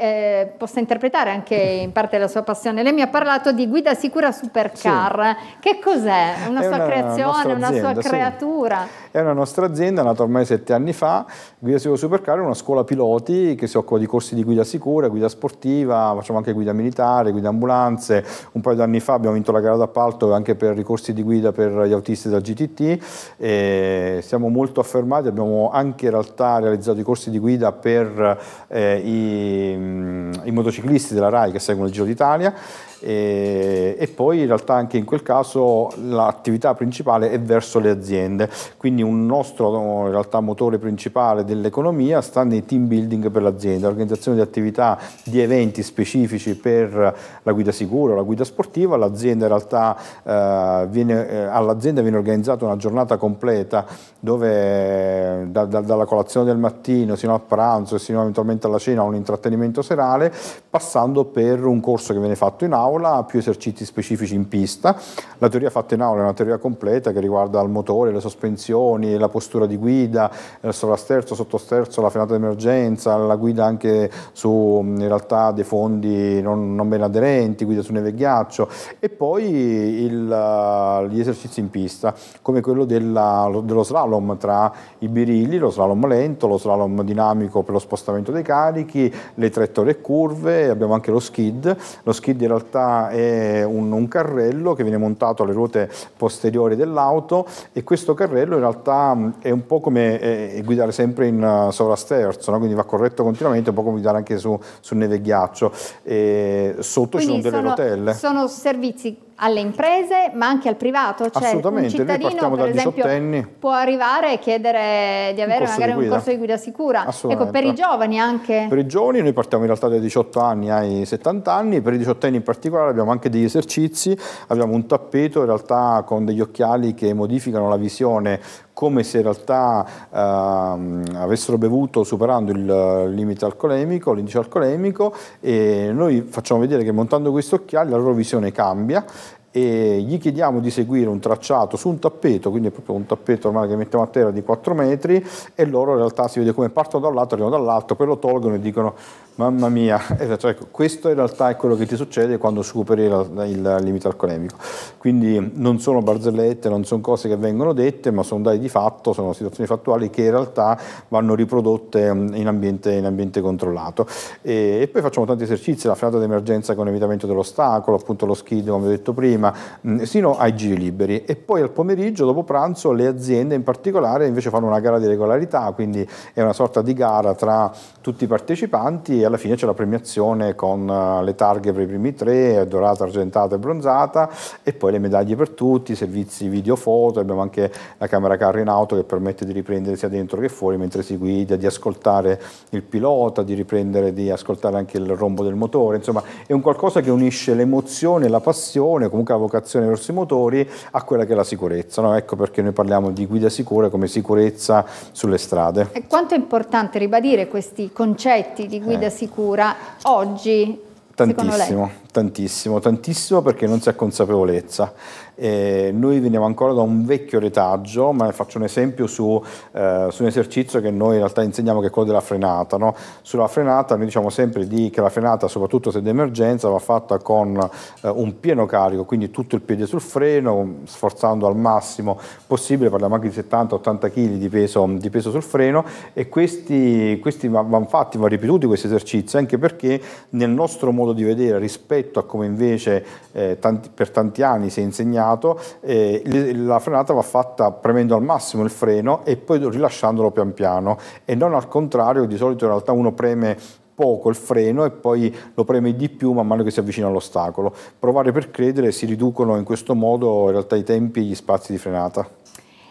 eh, possa interpretare anche in parte la sua passione. Lei mi ha parlato di Guida Sicura Supercar, sì. che cos'è? Una è sua una, creazione, una sua creatura? Sì è una nostra azienda nata ormai sette anni fa, Guida Sicura Supercar è una scuola piloti che si occupa di corsi di guida sicura, guida sportiva, facciamo anche guida militare, guida ambulanze, un paio di anni fa abbiamo vinto la gara d'appalto anche per i corsi di guida per gli autisti dal GTT, e siamo molto affermati, abbiamo anche in realtà realizzato i corsi di guida per eh, i, mm, i motociclisti della RAI che seguono il Giro d'Italia e, e poi in realtà anche in quel caso l'attività principale è verso le aziende, quindi un nostro in realtà motore principale dell'economia sta nei team building per l'azienda, l'organizzazione di attività, di eventi specifici per la guida sicura, la guida sportiva, l'azienda in realtà eh, viene, eh, all'azienda viene organizzata una giornata completa dove da, da, dalla colazione del mattino sino al pranzo, sino eventualmente alla cena, un intrattenimento serale, passando per un corso che viene fatto in aula aula, più esercizi specifici in pista. La teoria fatta in aula è una teoria completa che riguarda il motore, le sospensioni, la postura di guida, il sovrasterzo, sottosterzo, la frenata d'emergenza, la guida anche su in realtà dei fondi non, non ben aderenti, guida su neve e ghiaccio e poi il, gli esercizi in pista come quello della, dello slalom tra i birilli, lo slalom lento, lo slalom dinamico per lo spostamento dei carichi, le tre curve, abbiamo anche lo skid, lo skid in realtà questa è un, un carrello che viene montato alle ruote posteriori dell'auto e questo carrello in realtà mm, è un po' come eh, eh guidare sempre in uh, sovrasterzo, no? quindi va corretto continuamente, un po' come guidare anche su, su neve e ghiaccio. E sotto quindi ci sono, sono delle rotelle. Sono servizi alle imprese ma anche al privato. Cioè, Assolutamente, un cittadino per esempio diciottenni. può arrivare e chiedere di avere un magari un corso di guida sicura. Ecco, per i giovani anche. Per i giovani noi partiamo in realtà dai 18 anni ai 70 anni, per i 18 anni in particolare abbiamo anche degli esercizi, abbiamo un tappeto in realtà con degli occhiali che modificano la visione come se in realtà ehm, avessero bevuto superando il limite alcolemico, l'indice alcolemico e noi facciamo vedere che montando questi occhiali la loro visione cambia e gli chiediamo di seguire un tracciato su un tappeto, quindi è proprio un tappeto ormai che mettiamo a terra di 4 metri e loro in realtà si vede come partono da un lato, arrivano dall'altro, poi lo tolgono e dicono Mamma mia, esatto, ecco, questo in realtà è quello che ti succede quando superi il, il limite alcolemico. Quindi non sono barzellette, non sono cose che vengono dette, ma sono dati di fatto, sono situazioni fattuali che in realtà vanno riprodotte mm, in ambiente, in ambiente controllato. E, e, poi facciamo tanti esercizi, la frenata d'emergenza con evitamento dell'ostacolo, appunto lo skid come ho detto prima, mm, sino ai giri liberi. E poi al pomeriggio, dopo pranzo, le aziende in particolare invece fanno una gara di regolarità, quindi è una sorta di gara tra tutti i partecipanti alla fine c'è la premiazione con eh, le targhe per i primi tre, eh, dorata, argentata e bronzata e poi le medaglie per tutti, servizi video foto, abbiamo anche la camera carro in auto che permette di riprendere sia dentro che fuori mentre si guida, di ascoltare il pilota, di riprendere, di ascoltare anche il rombo del motore, insomma è un qualcosa che unisce l'emozione, la passione, comunque la vocazione verso i motori a quella che è la sicurezza, no? ecco perché noi parliamo di guida sicura come sicurezza sulle strade. E quanto è importante ribadire questi concetti di guida eh. sicura? sicura oggi? Tantissimo, Tantissimo, tantissimo perché non si ha consapevolezza. Eh, noi veniamo ancora da un vecchio retaggio, ma faccio un esempio su, eh, su, un esercizio che noi in realtà insegniamo che è quello della frenata. No? Sulla frenata noi diciamo sempre di, che la frenata, soprattutto se d'emergenza, va fatta con eh, un pieno carico, quindi tutto il piede sul freno, sforzando al massimo possibile, parliamo anche di 70-80 kg di peso, di peso, sul freno e questi, questi vanno fatti, vanno ripetuti questi esercizi, anche perché nel nostro modo di vedere rispetto detto a come invece eh, tanti, per tanti anni si è insegnato, eh, la frenata va fatta premendo al massimo il freno e poi rilasciandolo pian piano e non al contrario, di solito in realtà uno preme poco il freno e poi lo preme di più man mano che si avvicina all'ostacolo. Provare per credere si riducono in questo modo in realtà i tempi e gli spazi di frenata.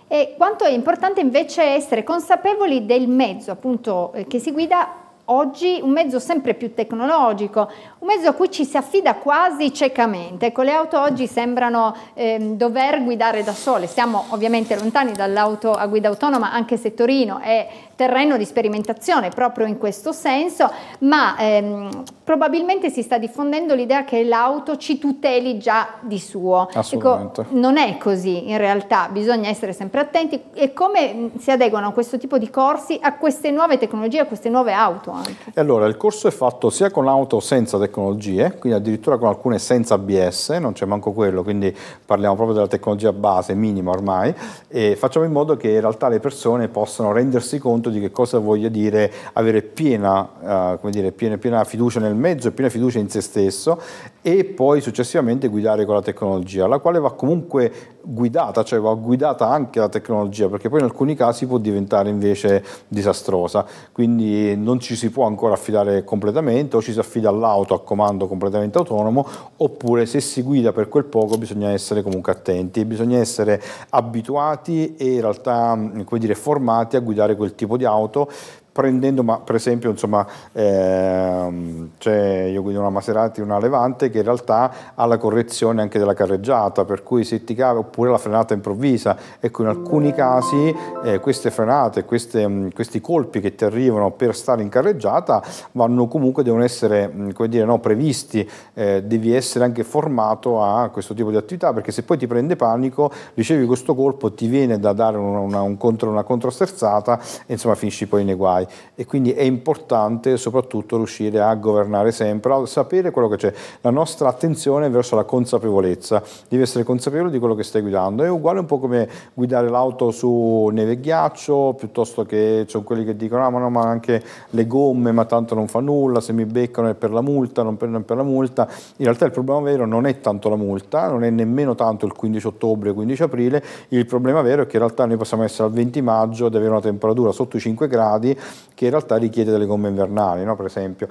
E quanto è importante invece essere consapevoli del mezzo appunto, eh, che si guida oggi un mezzo sempre più tecnologico, un mezzo a cui ci si affida quasi ciecamente. Ecco, le auto oggi sembrano ehm, dover guidare da sole, siamo ovviamente lontani dall'auto a guida autonoma, anche se Torino è terreno di sperimentazione proprio in questo senso, ma ehm, probabilmente si sta diffondendo l'idea che l'auto ci tuteli già di suo. Ecco, Assolutamente. Ecco, non è così in realtà, bisogna essere sempre attenti e come si adeguano questo tipo di corsi a queste nuove tecnologie, a queste nuove auto avanti? E allora, il corso è fatto sia con auto senza tecnologie, quindi addirittura con alcune senza ABS, non c'è manco quello, quindi parliamo proprio della tecnologia base, minima ormai, e facciamo in modo che in realtà le persone possano rendersi conto di che cosa voglia dire avere piena, eh, dire, piena, piena fiducia nel mezzo e piena fiducia in se stesso e poi successivamente guidare con la tecnologia, la quale va comunque guidata, cioè va guidata anche la tecnologia, perché poi in alcuni casi può diventare invece disastrosa, quindi non ci si si può ancora affidare completamente o ci si affida all'auto a comando completamente autonomo oppure se si guida per quel poco bisogna essere comunque attenti e bisogna essere abituati e in realtà come dire, formati a guidare quel tipo di auto prendendo ma per esempio insomma ehm, io guido una Maserati una Levante che in realtà ha la correzione anche della carreggiata per cui se ti cava oppure la frenata improvvisa ecco in alcuni casi eh, queste frenate queste, mm, questi colpi che ti arrivano per stare in carreggiata vanno comunque devono essere mm, come dire no, previsti eh, devi essere anche formato a questo tipo di attività perché se poi ti prende panico ricevi questo colpo ti viene da dare una, una, un contro, una controsterzata e insomma finisci poi nei guai e quindi è importante soprattutto riuscire a governare sempre, a sapere quello che c'è. La nostra attenzione è verso la consapevolezza, devi essere consapevole di quello che stai guidando, è uguale un po' come guidare l'auto su neve e ghiaccio, piuttosto che ci sono quelli che dicono ah ma no ma anche le gomme ma tanto non fa nulla, se mi beccano è per la multa, non per, non per la multa, in realtà il problema vero non è tanto la multa, non è nemmeno tanto il 15 ottobre, 15 aprile, il problema vero è che in realtà noi possiamo essere al 20 maggio ad avere una temperatura sotto i 5 gradi che in realtà richiede delle gomme invernali, no? per esempio.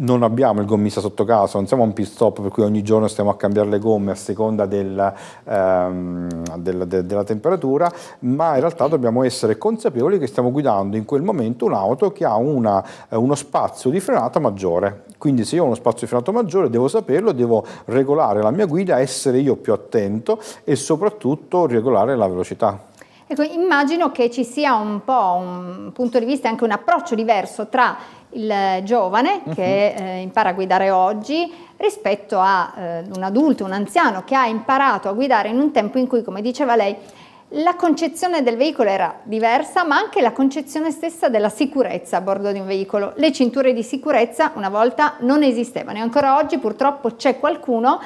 Non abbiamo il gommista sotto casa, non siamo un pit stop per cui ogni giorno stiamo a cambiare le gomme a seconda del, ehm, del, de, della temperatura, ma in realtà dobbiamo essere consapevoli che stiamo guidando in quel momento un'auto che ha una, uno spazio di frenata maggiore. Quindi se io ho uno spazio di frenato maggiore devo saperlo, devo regolare la mia guida, essere io più attento e soprattutto regolare la velocità. Ecco, immagino che ci sia un po' un punto di vista, e anche un approccio diverso tra il giovane che mhm. eh, impara a guidare oggi rispetto a eh, un adulto, un anziano che ha imparato a guidare in un tempo in cui, come diceva lei, la concezione del veicolo era diversa, ma anche la concezione stessa della sicurezza a bordo di un veicolo. Le cinture di sicurezza una volta non esistevano e ancora oggi purtroppo c'è qualcuno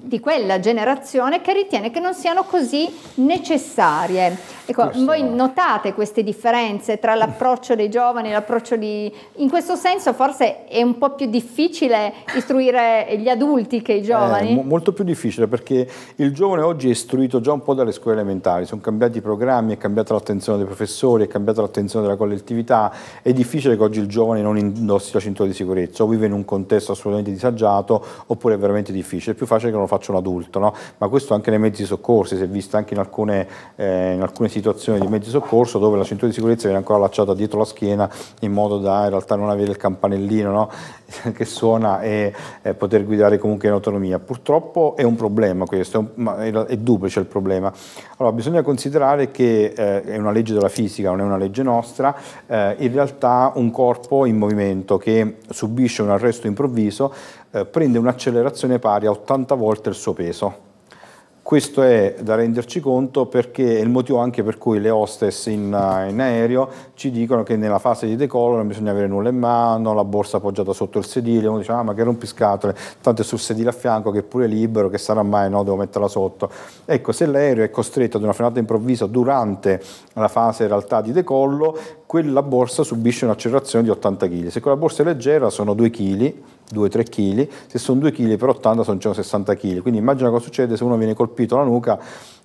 di quella generazione che ritiene che non siano così necessarie. Ecco, Questo... voi notate queste differenze tra l'approccio dei giovani e l'approccio di... In questo senso forse è un po' più difficile istruire gli adulti che i giovani? Eh, molto più difficile perché il giovane oggi è istruito già un po' dalle scuole elementari, sono cambiati i programmi, è cambiata l'attenzione dei professori, è cambiata l'attenzione della collettività, è difficile che oggi il giovane non indossi la cintura di sicurezza o vive in un contesto assolutamente disagiato oppure è veramente difficile, è più facile che non faccio l'adulto, no? ma questo anche nei mezzi soccorsi, si è visto anche in alcune, eh, in alcune situazioni di mezzi soccorso dove la cintura di sicurezza viene ancora lasciata dietro la schiena in modo da in realtà non avere il campanellino no? che suona e eh, poter guidare comunque in autonomia. Purtroppo è un problema questo, è, un, è, duplice il problema. Allora bisogna considerare che eh, è una legge della fisica, non è una legge nostra, eh, in realtà un corpo in movimento che subisce un arresto improvviso eh, prende un'accelerazione pari a 80 volte il suo peso. Questo è da renderci conto perché è il motivo anche per cui le hostess in, eh, in aereo ci dicono che nella fase di decollo non bisogna avere nulla in mano, la borsa appoggiata sotto il sedile, uno dice ah ma che rompiscatole, tanto è sul sedile a fianco che è pure libero, che sarà mai, no, devo metterla sotto. Ecco, se l'aereo è costretto ad una frenata improvvisa durante la fase in realtà di decollo, quella borsa subisce un'accelerazione di 80 kg. Se quella borsa è leggera sono 2 kg, 2-3 kg, se sono 2 kg per 80 sono 160 kg, quindi immagina cosa succede se uno viene colpito alla nuca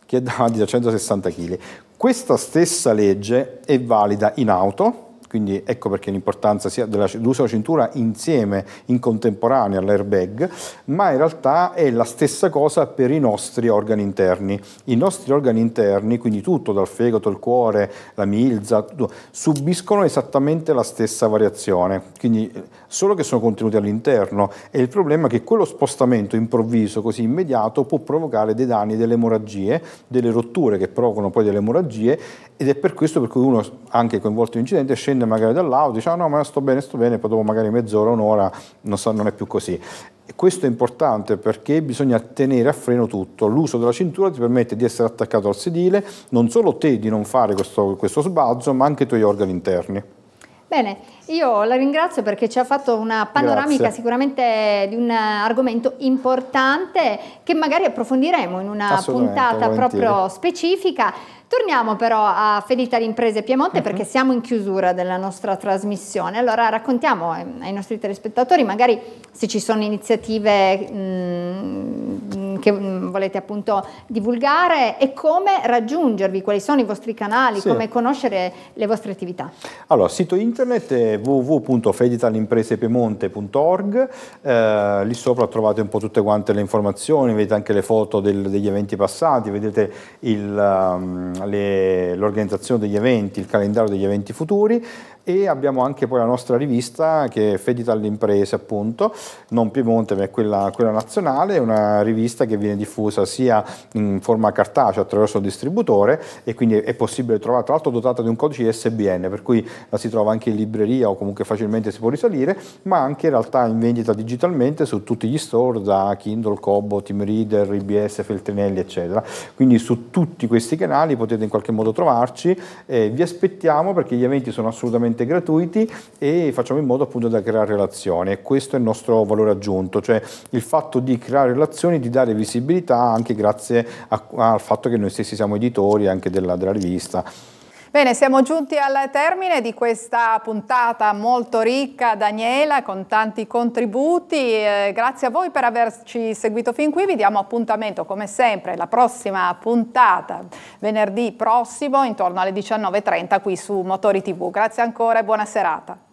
che è davanti da 160 kg. Questa stessa legge è valida in auto, quindi ecco perché l'importanza sia dell'uso della cintura insieme, in contemporanea all'airbag, ma in realtà è la stessa cosa per i nostri organi interni. I nostri organi interni, quindi tutto dal fegato, il cuore, la milza, tutto, subiscono esattamente la stessa variazione. Quindi solo che sono contenuti all'interno e il problema è che quello spostamento improvviso, così immediato, può provocare dei danni, delle emorragie, delle rotture che provocano poi delle emorragie ed è per questo per cui uno anche coinvolto in un incidente scende magari dall'auto, dice ah no ma sto bene, sto bene, poi dopo magari mezz'ora, un'ora non, so, non è più così. questo è importante perché bisogna tenere a freno tutto. L'uso della cintura ti permette di essere attaccato al sedile, non solo te di non fare questo, questo sbalzo, ma anche i tuoi organi interni. Bene, io la ringrazio perché ci ha fatto una panoramica Grazie. sicuramente di un argomento importante che magari approfondiremo in una puntata volentieri. proprio specifica. Torniamo però a Felitali Imprese Piemonte uh-huh. perché siamo in chiusura della nostra trasmissione. Allora raccontiamo eh, ai nostri telespettatori magari se ci sono iniziative mh, mm, che mh, mm, volete appunto divulgare e come raggiungervi, quali sono i vostri canali, sì. come conoscere le vostre attività. Allora, sito internet è www.feditalimpresepiemonte.org, eh, lì sopra trovate un po' tutte quante le informazioni, vedete anche le foto del, degli eventi passati, vedete il... Um, l'organizzazione degli eventi, il calendario degli eventi futuri, e abbiamo anche poi la nostra rivista che è Fedita alle imprese appunto, non Piemonte ma è quella, quella nazionale, una rivista che viene diffusa sia in forma cartacea attraverso il distributore e quindi è possibile trovare, tra l'altro dotata di un codice ISBN per cui la si trova anche in libreria o comunque facilmente si può risalire, ma anche in realtà in vendita digitalmente su tutti gli store da Kindle, Kobo, Team Reader, IBS, Feltrinelli eccetera, quindi su tutti questi canali potete in qualche modo trovarci, eh, vi aspettiamo perché gli eventi sono assolutamente totalmente gratuiti e facciamo in modo appunto da creare relazioni. Questo è il nostro valore aggiunto, cioè il fatto di creare relazioni, di dare visibilità anche grazie a, al fatto che noi stessi siamo editori anche della, della rivista. Bene, siamo giunti al termine di questa puntata molto ricca, Daniela, con tanti contributi. Eh, grazie a voi per averci seguito fin qui. Vi diamo appuntamento, come sempre, la prossima puntata, venerdì prossimo, intorno alle 19.30, qui su Motori TV. Grazie ancora e buona serata.